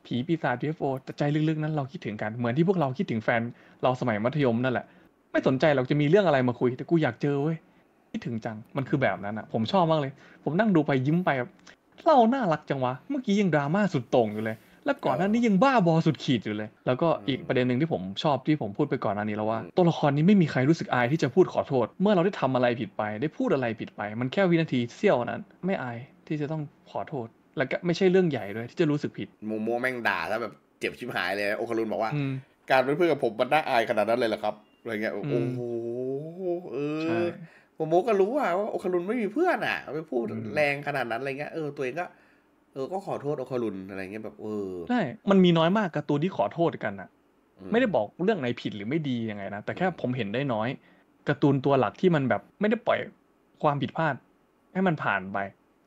ผีปีศาจพีเอฟโแต่ใจลึกๆนั้น เราคิดถึงกันเหมือนที่พวกเราคิดถึงแฟนเราสมัยมัธยมนั่นแหละ ไม่สนใจเราจะมีเรื่องอะไรมาคุย แต่กูอยากเจอเว้ยคิดถึงจังมันคือแบบนั้นอะผมชอบมากเลย ผมนั่งดูไปยิ้มไปแบบเล่าน่ารักจังวะ เมื่อกี้ยังดราม่าสุดโต่งอยู่เลยแล้วก่อนหน้านี้ยังบ้าบอสุดขีดอยู่เลย แล้วก็อีกประเด็นหนึ่งที่ผมชอบที่ผมพูดไปก่อนหน้านี้แล้วว่าตัวละครนี้ไม่มีใครรู้สึกอายที่จะพูดขอโทษ เมื่อเราได้ทำอะไรผิดไป ได้พูดอะไรผิดไป มันแค่วินาทีเสี้ยวนั้น ไม่อายที่จะต้องขอโทษ แล้วก็ไม่ใช่เรื่องใหญ่ด้วยที่จะรู้สึกผิดโมโมแม่งด่าแล้วแบบเจ็บชิบหายเลยโอคารุนบอกว่า การเป็นเพื่อนกับผมมันน่าอายขนาดนั้นเลยเหรอครับอะไรเงี้ยโอ้โหเออโมโมก็รู้ว่าโอคารุนไม่มีเพื่อนอ่ะไปพูดแรงขนาดนั้นอะไรเงี้ยเออตัวเองก็เออ ก็ขอโทษโอคารุนอะไรเงี้ยแบบเออ ใช่ มันมีน้อยมากการ์ตูนที่ขอโทษกันอะไม่ได้บอกเรื่องไหนผิดหรือไม่ดียังไงนะ แต่แค่ผมเห็นได้น้อยการ์ตูนตัวหลักที่มันแบบ ไม่ได้ปล่อยความผิดพลาด ให้มันผ่านไป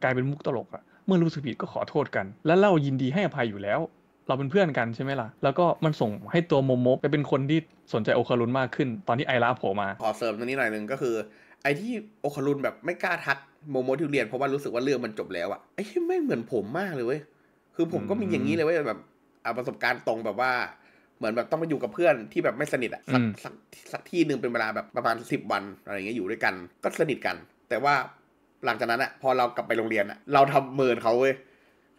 กลายเป็นมุกตลกอะเมื่อรู้สึกผิดก็ขอโทษกัน แล้วเรายินดีให้อภัยอยู่แล้ว เราเป็นเพื่อนกันใช่ไหมล่ะ แล้วก็มันส่งให้ตัวโมโมไปเป็นคนที่สนใจโอคารุนมากขึ้นตอนที่ไอราโผล่มา ขอเสริมตรงนี้หน่อยหนึ่งก็คือไอ้ที่โอคารุนแบบไม่กล้าทักโมโมทิวเรียนเพราะว่ารู้สึกว่าเรื่องมันจบแล้วอะไอ้ที่ไม่เหมือนผมมากเลยเว้ยคือผมก็มีอย่างนี้เลยเว้ยแบบเอาประสบการณ์ตรงแบบว่าเหมือนแบบต้องไปอยู่กับเพื่อนที่แบบไม่สนิทอะสักสักที่หนึ่งเป็นเวลาแบบประมาณสิบวันอะไรเงี้ยอยู่ด้วยกัน ก็สนิทกัน แต่ว่าหลังจากนั้นอะพอเรากลับไปโรงเรียนอะเราทำเมินเขาเว้ย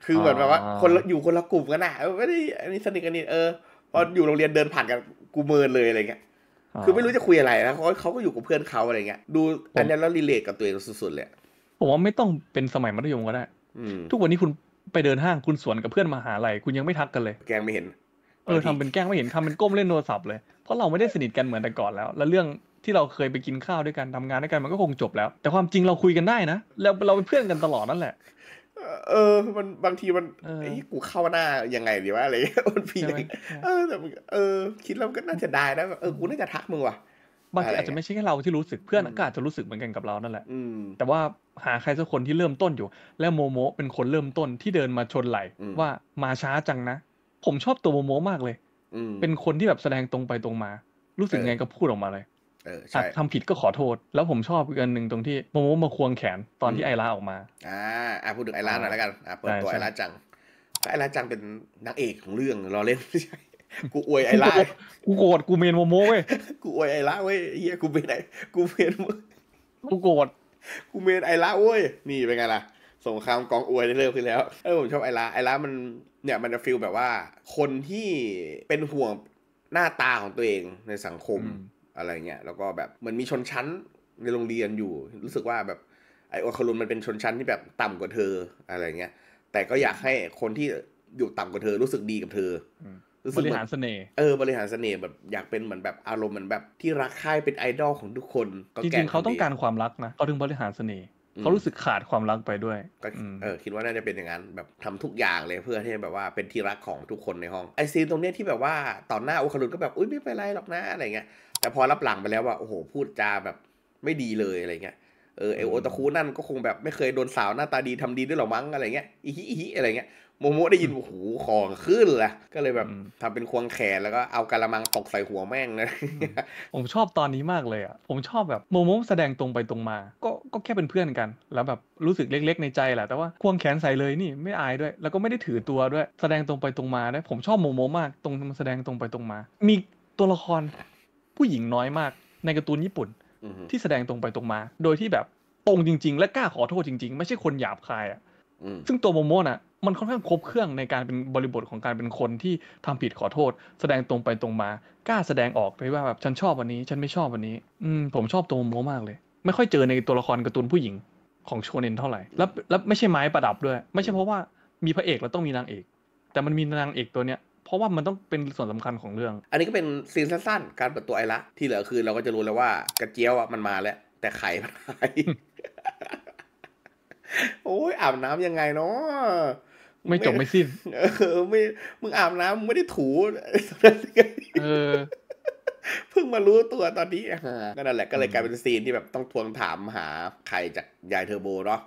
คือเหมือนแบบว่า คนอยู่คนละกลุ่มกันอะไม่ได้อันนี้สนิทกันนี่เออพออยู่โรงเรียนเดินผ่านกันกูเมินเลยอะไรเงี้ยคือไม่รู้จะคุยอะไรแล้วเขาเขาก็อยู่กับเพื่อนเขาอะไรเงี้ยดูอันนี้แล้วรีเลทกับตัวเองสุดๆเลยผมว่าไม่ต้องเป็นสมัยมัธยมก็ได้ทุกวันนี้คุณไปเดินห้างคุณสวนกับเพื่อนมาหาอะไรคุณยังไม่ทักกันเลย แกงไม่เห็น เออทำเป็นแกล้งไม่เห็นทำเป็นก้มเล่นโทรศัพท์เลย เพราะเราไม่ได้สนิทกันเหมือนแต่ก่อนแล้ว แล้วเรื่องที่เราเคยไปกินข้าวด้วยกันทำงานด้วยกัน มันก็คงจบแล้ว แต่ความจริงเราคุยกันได้นะแล้วเราเป็นเพื่อนกันตลอดนั่นแหละเออมันบางทีมันไอ้กูเข้าหน้ายังไงดีวะอะไรมันพีเออแต่เออ คิดแล้วก็น่าจะได้นะเออกูน่าจะทักมึงว่ะบางทีอาจจะไม่ใช่แค่เราที่รู้สึกเพื่อนก็อาจจะรู้สึกเหมือนกันกับเรานั่นแหละแต่ว่าหาใครสักคนที่เริ่มต้นอยู่ แล้วโมโมเป็นคนเริ่มต้นที่เดินมาชนไหล ว่ามาช้าจังนะ ผมชอบตัวโมโมมากเลยเป็นคนที่แบบแสดงตรงไปตรงมา รู้สึกไงก็พูดออกมาเลยทำผิดก็ขอโทษแล้วผมชอบอีกอันหนึ่งตรงที่โมโมมาควงแขนตอนที่ไอร่าออกมาอ่าอ่าพูดถึงไอร่าหน่อยแล้วกันอ่าเปิดตัวไอร่าจังไอร่าจังเป็นนางเอกของเรื่องรอเล่นไม่ใช่กูอวยไอร่ากูโกรธกูเมนโมโมเว้ยกูอวยไอร่าเว้ยเฮียกูเมนไอกูเมนกูโกรธกูเมนไอร่าเว้ย นี่เป็นไงล่ะสงครามกองอวยได้เริ่มขึ้นแล้วเออผมชอบไอร่าไอร่ามัน เนี่ยมันจะฟีลแบบว่าคนที่เป็นห่วงหน้าตาของตัวเองในสังคมอะไรเงี้ย แล้วก็แบบเหมือนมีชนชั้นในโรงเรียนอยู่ รู้สึกว่าแบบไอโอคารุนมันเป็นชนชั้นที่แบบต่ำกว่าเธออะไรเงี้ย แต่ก็อยากให้คนที่อยู่ต่ำกว่าเธอรู้สึกดีกับเธอรู้สึกบริหารเสน่ห์ เออบริหารเสน่ห์แบบอยากเป็นเหมือนแบบอารมณ์เหมือนแบบที่รักใคร่เป็นไอดอลของทุกคนจริงๆเขาต้องการความรักนะเขาถึงบริหารเสน่ห์ เขารู้สึกขาดความรักไปด้วยก็เออคิดว่าน่าจะเป็นอย่างนั้นแบบทำทุกอย่างเลยเพื่อที่แบบว่าเป็นที่รักของทุกคนในห้อง ไอซีนตรงเนี้ยที่แบบว่าต่อหน้าโอคารุนก็แบบอุ้ยไม่เป็นไรหรอกนะอะไรเงี้ยแต่พอรับหลังไปแล้วว่าโอ้โหพูดจาแบบไม่ดีเลยอะไรเงี้ยเออเอโอตะคูนั่นก็คงแบบไม่เคยโดนสาวหน้าตาดีทำดีด้วยหรอมั้งอะไรเงี้ยอีฮิอีฮิอะไรเงี้ย โมโมได้ยินโอ้โหของขึ้นละก็เลยแบบทำเป็นควงแขนแล้วก็เอากระมังตกใส่หัวแม่งนะผมชอบตอนนี้มากเลยอ่ะผมชอบแบบโมโมแสดงตรงไปตรงมา ก็ก็แค่เป็นเพื่อนกัน แล้วแบบรู้สึกเล็กๆในใจแหละแต่ว่าควงแขนใส่เลยนี่ไม่อายด้วย แล้วก็ไม่ได้ถือตัวด้วยแสดงตรงไปตรงมาด้วยผมชอบโมโมมากตรงแสดงตรงไปตรงมา มีตัวละครผู้หญิงน้อยมาก ในการ์ตูนญี่ปุ่นที่แสดงตรงไปตรงมา โดยที่แบบตรงจริงๆ และกล้าขอโทษจริงๆ ไม่ใช่คนหยาบคายอ่ะซึ่งตัวโมโมะน่ะ มันค่อนข้างครบเครื่องในการเป็นบริบทของการเป็นคนที่ทำผิดขอโทษ แสดงตรงไปตรงมากล้าแสดงออกเลยว่าแบบฉันชอบวันนี้ฉันไม่ชอบวันนี้ อืมผมชอบตัวโมโมะมากเลย ไม่ค่อยเจอในตัวละครการ์ตูนผู้หญิงของโชเนนเท่าไหร่แล้วแล้วไม่ใช่ไม้ประดับด้วยไม่ใช่เพราะว่ามีพระเอกแล้วต้องมีนางเอก แต่มันมีนางเอกตัวเนี้ยราะว่ามันต้องเป็นส่วนสำคัญของเรื่อง อันนี้ก็เป็นซีนสั้นๆ การเปิดตัวไอ้ละ ที่เหลือคือเราก็จะรู้แล้วว่า กระเจียวอ่ะมันมาแล้วแต่ไข่มันหายโอ้ยอาบน้ํำยังไงเนาะไม่จบไม่สิ้น เออไม่ มึงอาบน้ำไม่ได้ถู เออเพิ่งมารู้ตัวตอนนี้ก็นั่นแหละก็เลยกลายเป็นซีนที่แบบต้องทวงถามหา ใครจากยายเทอร์โบเนาะ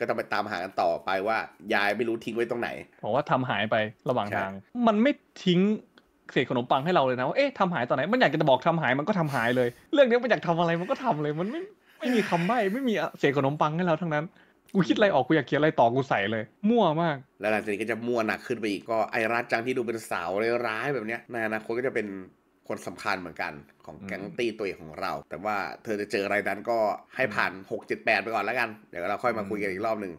ก็ต้องไปตามหากันต่อไปว่ายายไม่รู้ทิ้งไว้ตรงไหนบอกว่าทำหายไประหว่างทาง มันไม่ทิ้งเศษขนมปังให้เราเลยนะว่าเอ๊ะทำหายตอนไหนมันอยากจะบอกทำหายมันก็ทำหายเลย เรื่องนี้มันอยากทำอะไรมันก็ทำเลย มันไม่ไม่มีคำใบ้ไม่มีเศษขนมปังให้เราทั้งนั้นกูคิดอะไรออกกูอยากเขียนอะไรต่อกูใส่เลย มั่วมากแล้วหลังจากนี้ก็จะมั่วหนักขึ้นไปอีกก็ไอรัดจังที่ดูเป็นสาวเลยร้ายแบบเนี้ยในอนาคตก็จะเป็นคนสำคัญเหมือนกันของแก๊งตีตัวเองของเรา แต่ว่าเธอจะเจออะไรนั้นก็ให้ผ่านหกเจ็ดแปดไปก่อนแล้วกันเดี๋ยวเราค่อยมาคุยกันอีกรอบหนึ่ง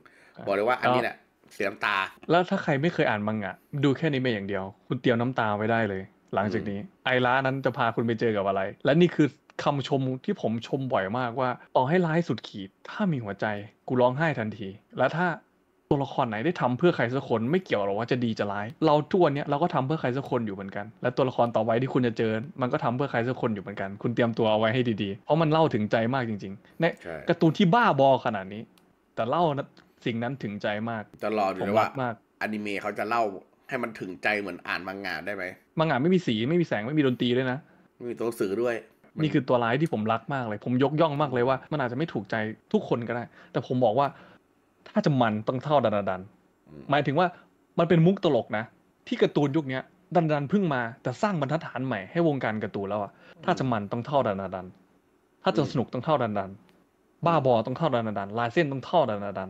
บอกเลยว่าอันนี้แหละเสียน้ำตา แล้วถ้าใครไม่เคยอ่านมังอะดูแค่นี้ไปอย่างเดียว คุณเตียวน้ำตาไว้ได้เลยหลังจากนี้ ไอร้านั้นจะพาคุณไปเจอกับอะไร และนี่คือคำชมที่ผมชมบ่อยมากว่าต่อให้ร้ายสุดขีด ถ้ามีหัวใจกูร้องไห้ทันที และถ้าตัวละครไหนได้ทำเพื่อใครสักคนไม่เกี่ยวหรอกว่าจะดีจะร้าย เราทุกวันนี้เราก็ทำเพื่อใครสักคนอยู่เหมือนกัน และตัวละครต่อไปที่คุณจะเจอมันก็ทำเพื่อใครสักคนอยู่เหมือนกัน คุณเตรียมตัวเอาไว้ให้ดีๆ เพราะมันเล่าถึงใจมากจริงๆในการ์ตูนที่บ้าบอขนาดนี้ แต่เล่าสิ่งนั้นถึงใจมากตลรอดยว่ามากอนิเมะเขาจะเล่าให้มันถึงใจเหมือนอ่านมังงะได้ไหมมังงะไม่มีสีไม่มีแสงไม่มีดนตรีเลยนะไม่มีตัวสื่อด้วยนี่คือตัวร้ายที่ผมรักมากเลย ผมยกย่องมากเลยว่า มันอาจจะไม่ถูกใจทุกคนก็ได้ แต่ผมบอกว่าถ้าจะมันต้องเท่าดันดัน หมายถึงว่ามันเป็นมุกตลกนะ ที่การ์ตูนยุคนี้ดันดันเพิ่งมาแต่สร้างบรรทัดฐานใหม่ให้วงการการ์ตูนแล้วอะถ้าจะมันต้องเท่าดันดัน ถ้าจะสนุกต้องเท่าดันดันบ้าบอต้องเท่าดันดัน ลายเส้นต้องเท่าดันดัน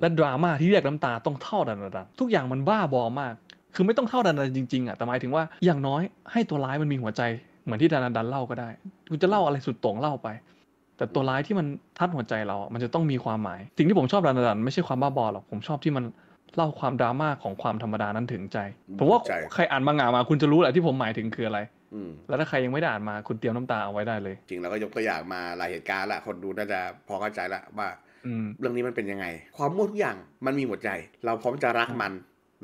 และดราม่าที่เรียกน้ำตาต้องเท่าดันดัน ทุกอย่างมันบ้าบอมาก คือไม่ต้องเท่าดันดันจริง ๆอะแต่หมายถึงว่าอย่างน้อยให้ตัวร้ายมันมีหัวใจเหมือนที่ดันดันเล่าก็ได้คุณจะเล่าอะไรสุดโต่งเล่าไปแต่ตัวร้ายที่มันทัดหัวใจเรามันจะต้องมีความหมาย สิ่งที่ผมชอบดันดันไม่ใช่ความบ้าบอหรอก ผมชอบที่มันเล่าความดราม่าของความธรรมดานั้นถึงใจ ผมว่าใครอ่านมางงมา คุณจะรู้แหละที่ผมหมายถึงคืออะไร แล้วถ้าใครยังไม่ได้อ่านมาคุณเตรียมน้ำตาเอาไว้ได้เลย จริง แล้วก็ยกตัวอย่างมาหลายเหตุการณ์ละคนดูน่าจะพอเข้าใจละว่าเรื่องนี้มันเป็นยังไง ความมั่วทุกอย่างมันมีหัวใจ เราพร้อมจะรักมัน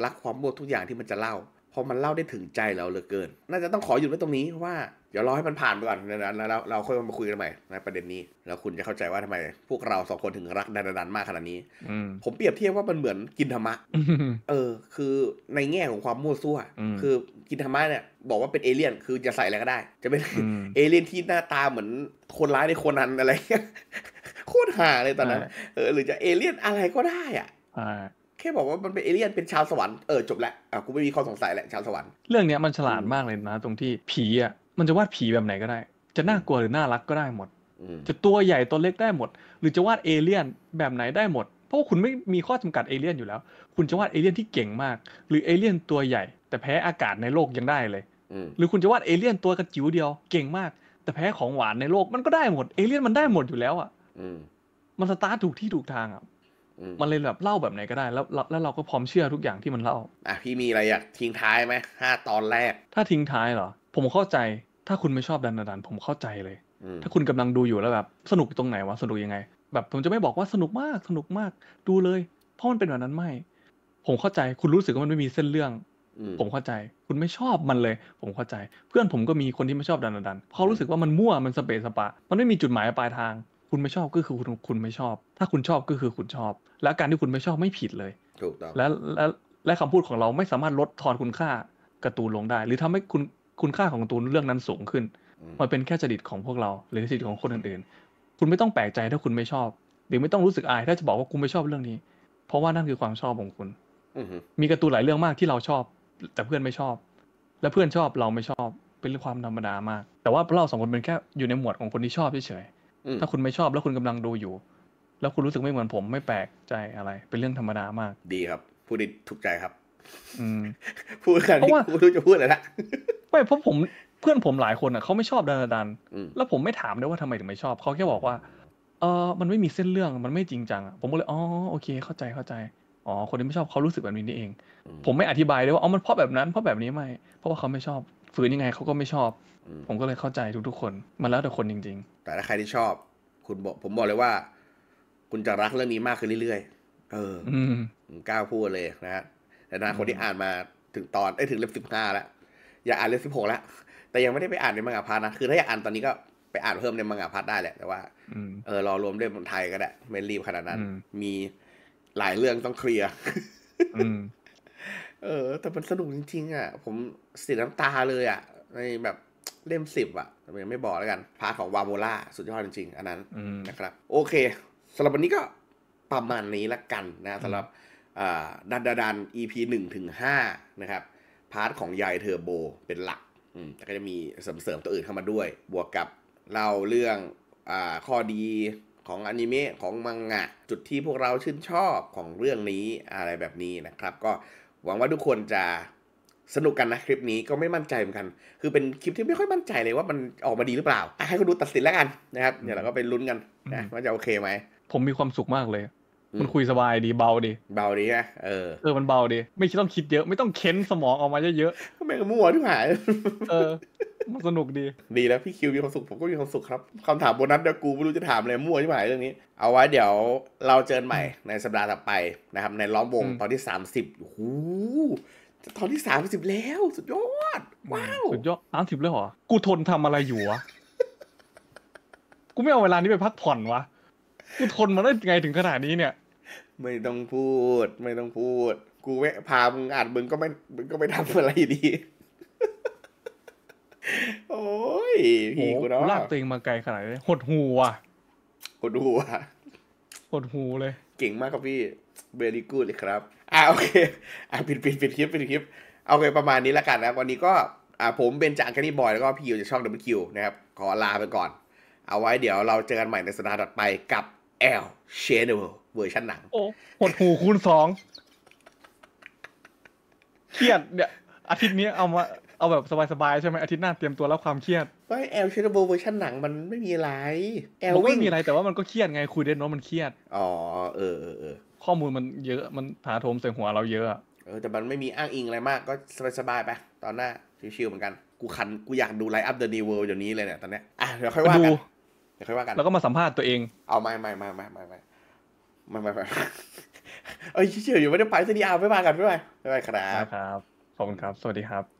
รักความมั่วทุกอย่างที่มันจะเล่าพอมันเล่าได้ถึงใจเราเหลือเกิน น่าจะต้องขอหยุดไว้ตรงนี้ว่า เดี๋ยวรอให้มันผ่านไปก่อน แล้วเราค่อยมาคุยกันใหม่ในประเด็นนี้แล้วคุณจะเข้าใจว่าทำไม พวกเราสองคนถึงรักดันดันมากขนาดนี้ผมเปรียบเทียบว่ามันเหมือนกินธรรมะ เออ คือในแง่ของความมั่วซั่วคือ กินธรรมะเนี่ย บอกว่าเป็นเอเลี่ยน คือจะใส่อะไรก็ได้ จะเป็นเอเลี่ยนที่หน้าตาเหมือนคนร้ายในคนนั้นอะไรโคตรห่าเลยตอนนั้น เออ หรือจะเอเลี่ยนอะไรก็ได้อ่ะแค่บอกว่ามันเป็นเอเลี่ยนเป็นชาวสวรรค์เออจบแล้วอ่ะกูไม่มีข้อสงสัยแหละชาวสวรรค์เรื่องเนี้ยมันฉลาดมากเลยนะตรงที่ผีอ่ะมันจะวาดผีแบบไหนก็ได้ จะน่ากลัวหรือน่ารักก็ได้หมดจะตัวใหญ่ตัวเล็กได้หมด หรือจะวาดเอเลี่ยนแบบไหนได้หมด เพราะว่าคุณไม่มีข้อจำกัดเอเลี่ยนอยู่แล้ว คุณจะวาดเอเลี่ยนที่เก่งมาก หรือเอเลี่ยนตัวใหญ่ แต่แพ้อากาศในโลกยังได้เลยหรือ คุณจะวาดเอเลี่ยนตัวกระจิ๋วเดียว เก่งมาก แต่แพ้ของหวานในโลกมันก็ได้หมด เอเลี่ยนมันได้หมดอยู่แล้วอ่ะมันสตาร์ทถูกที่ถูกทางอ่ะมันเลยแบบเล่าแบบไหนก็ได้แล้วแล้วเราก็พร้อมเชื่อทุกอย่างที่มันเล่าอ่ะพี่มีอะไรอยากทิ้งท้ายไหมห้าตอนแรก ถ้าทิ้งท้ายเหรอ ผมเข้าใจถ้าคุณไม่ชอบดันดันผมเข้าใจเลยถ้าคุณกำลังดูอยู่แล้วแบบสนุกตรงไหนวะสนุกยังไง แบบ ผมจะไม่บอกว่าสนุกมากสนุกมาก ดูเลยเพราะมันเป็นแบบนั้นไม่ ผมเข้าใจคุณรู้สึกว่ามันไม่มีเส้นเรื่อง ผมเข้าใจคุณไม่ชอบมันเลย ผมเข้าใจ เพื่อนผมก็มีคนที่ไม่ชอบดันดันเขารู้สึกว่ามันมั่วมันสเปซสปะ มันไม่มีจุดหมายปลายทางคุณไม่ชอบก็คือคุณคุณไม่ชอบ ถ้าคุณชอบก็คือคุณชอบ และการที่คุณไม่ชอบไม่ผิดเลย ถูกต้อง และและและคำพูดของเราไม่สามารถลดทอนคุณค่าการ์ตูนลงได้ หรือทำให้คุณคุณค่าของการ์ตูนเรื่องนั้นสูงขึ้น มันเป็นแค่จริตของพวกเราหรือจริตของคนอื่นๆคุณไม่ต้องแปลกใจถ้าคุณไม่ชอบ หรือไม่ต้องรู้สึกอายถ้าจะบอกว่าคุณไม่ชอบเรื่องนี้ เพราะว่านั่นคือความชอบของคุณมีการ์ตูนหลายเรื่องมากที่เราชอบ แต่เพื่อนไม่ชอบ และเพื่อนชอบเราไม่ชอบ เป็นเรื่องความธรรมดามาก แต่ว่าเราสองคนเป็นแค่อยู่ในหมวดของคนที่ชอบเฉยๆถ้าคุณไม่ชอบแล้วคุณกำลังดูอยู่ แล้วคุณรู้สึกไม่เหมือน ผมไม่แปลกใจอะไร เป็นเรื่องธรรมดามาก ดีครับ พูดได้ถูกใจครับอืมพูดขันเพราะว่ารู้จะพูดอะไรละไม่เพราะผมเพื่อนผมหลายคนอ่ะเขาไม่ชอบดันดัน แล้วผมไม่ถามด้วยว่าทำไมถึงไม่ชอบ เขาแค่บอกว่า เออ มันไม่มีเส้นเรื่องมันไม่จริงจังผมก็เลยอ๋อโอเค เข้าใจเข้าใจอ๋อคนที่ไม่ชอบเขารู้สึกแบบนี้นี่เอง ผมไม่อธิบายเลยว่าอ๋อมันเพราะแบบนั้นเพราะแบบนี้ไม่เพราะว่าเขาไม่ชอบฝืนยังไงเขาก็ไม่ชอบ ผมก็เลยเข้าใจทุกๆ คน มันแล้วแต่คนจริงๆ แต่ถ้าใครที่ชอบ คุณบอก ผมบอกเลยว่าคุณจะรักเรื่องนี้มากขึ้นเรื่อยๆเออกล้าพูดเลยนะฮะแต่นะคนที่อ่านมาถึงตอนไอ้ถึงเล่มสิบห้าแล้ว อย่าอ่านเล่มสิบหกแล้วแต่ยังไม่ได้ไปอ่านในมังงะพาร์ทนะ คือถ้าอยากอ่านตอนนี้ก็ไปอ่านเพิ่มในมังงะพาร์ทได้แหละแต่ว่าเออรอรวมเล่มไทยก็ได้ไม่รีบขนาดนั้น มีหลายเรื่องต้องเคลียร์เออ แต่มันสนุกจริงๆอ่ะ ผมเสียน้ำตาเลยอ่ะในแบบเล่มสิบอ่ะยังไม่บอกแล้วกัน พาร์ทของวาโมล่าสุดยอดจริงๆ อันนั้นนะครับ โอเคสำหรับวันนี้ก็ประมาณนี้ละกันนะสำหรับดันดัน EP หนึ่งถึงห้านะครับ พาร์ทของยายเทอร์โบเป็นหลักแต่ก็จะมีเสริมๆตัวอื่นเข้ามาด้วย บวกกับเล่าเรื่องอข้อดีของอนิเมะของมังงะ จุดที่พวกเราชื่นชอบของเรื่องนี้อะไรแบบนี้นะครับ ก็หวังว่าทุกคนจะสนุกกันนะคลิปนี้ก็ไม่มั่นใจเหมือนกัน คือเป็นคลิปที่ไม่ค่อยมั่นใจเลย ว่ามันออกมาดีหรือเปล่าให้คณดูตัดสินแล้วกัน นะครับเดี๋ยวเราก็ไปลุ้นกันนะว่าจะโอเคไหมผมมีความสุขมากเลย มันคุยสบายดีเบาดีเบาดีนะเออเออมันเบาดี ไม่ต้องคิดเยอะ ไม่ต้องเค้นสมองออกมาเยอะๆก็ไม่ก็มั่วทุกหายเออมันสนุกดี ดีแล้วพี่คิวมีความสุขผมก็มีความสุขครับคำถามโบนัสเดี๋ยวกูไม่รู้จะถามอะไรมั่วที่หมายเรื่องนี้ เอาไว้เดี๋ยวเราเจอใหม่ในสัปดาห์ต่อไปนะครับ ในล้อมวงตอนที่สามสิบโอ้โหตอนที่สามสิบแล้ว สุดยอดว้าวสุดยอดสามสิบเลยเหรอกูทนทำอะไรอยู่วะกูไม่เอาเวลานี้ไปพักผ่อนวะ กูทนมาได้ไงถึงขนาดนี้เนี่ย ไม่ต้องพูด ไม่ต้องพูด กูแวะพามึงอ่านมึงก็ไม่มึงก็ไม่ทำอะไรดีโอ้ยพี่กูเนาะลากตัวเองมาไกลขนาดนี้หดหูอ่ะหดหูอ่ะหดหูเลย เก่งมากครับพี่เบรีกูดเลยครับอ่าโอเค อ่าปิดปิดปิดคลิปปิดคลิป เอาไปประมาณนี้แล้วกันนะวันนี้ก็ อ่าผมเป็นจากแคนี่บอยแล้วก็พี่อยู่จะช่องดับเบิลคิวนะครับขอลาไปก่อน เอาไว้เดี๋ยวเราเจอกันใหม่ในสัปดาห์ถัดไปกับแอลเชนเวลเวอร์ชันหนังโอ้หดหูคูณสองเครียดเนี่ยอาทิตย์นี้เอามาเอาแบบสบายๆ ใช่ไหมอาทิตย์หน้าเตรียมตัวรับความเครียดก็แอลชิลเบอร์เวอร์ชันหนังมันไม่มีอะไรแอลวิ่งไม่มีอะไรแต่ว่ามันก็เครียดไงคุยเดนโนมันเครียด อ๋อเออเออเข้อมูลมันเยอะมันถาโถมใส่หัวเราเยอะเออแต่มันไม่มีอ้างอิงอะไรมาก ก็สบายๆไปตอนหน้าชิวๆเหมือนกัน กูขันกูอยากดูไลฟ์อัพเดอะนิวเวิลด์เดี๋ยวนี้เลยเนี่ยตอนเนี้ยอ่ะเดี๋ยวค่อยว่ากันเดี๋ยวค่อยว่ากันแล้วก็มาสัมภาษณ์ตัวเอง เอาไม่ไม่ไม่ไม่ไม่ไม่ไม่ไม่เอ้ยเฉยๆอยู่ไม่ได้ไปซะดีเอาไม่มากันไม่ไปไม่ไปครับครับขอบคุณครับ สวัสดีครับ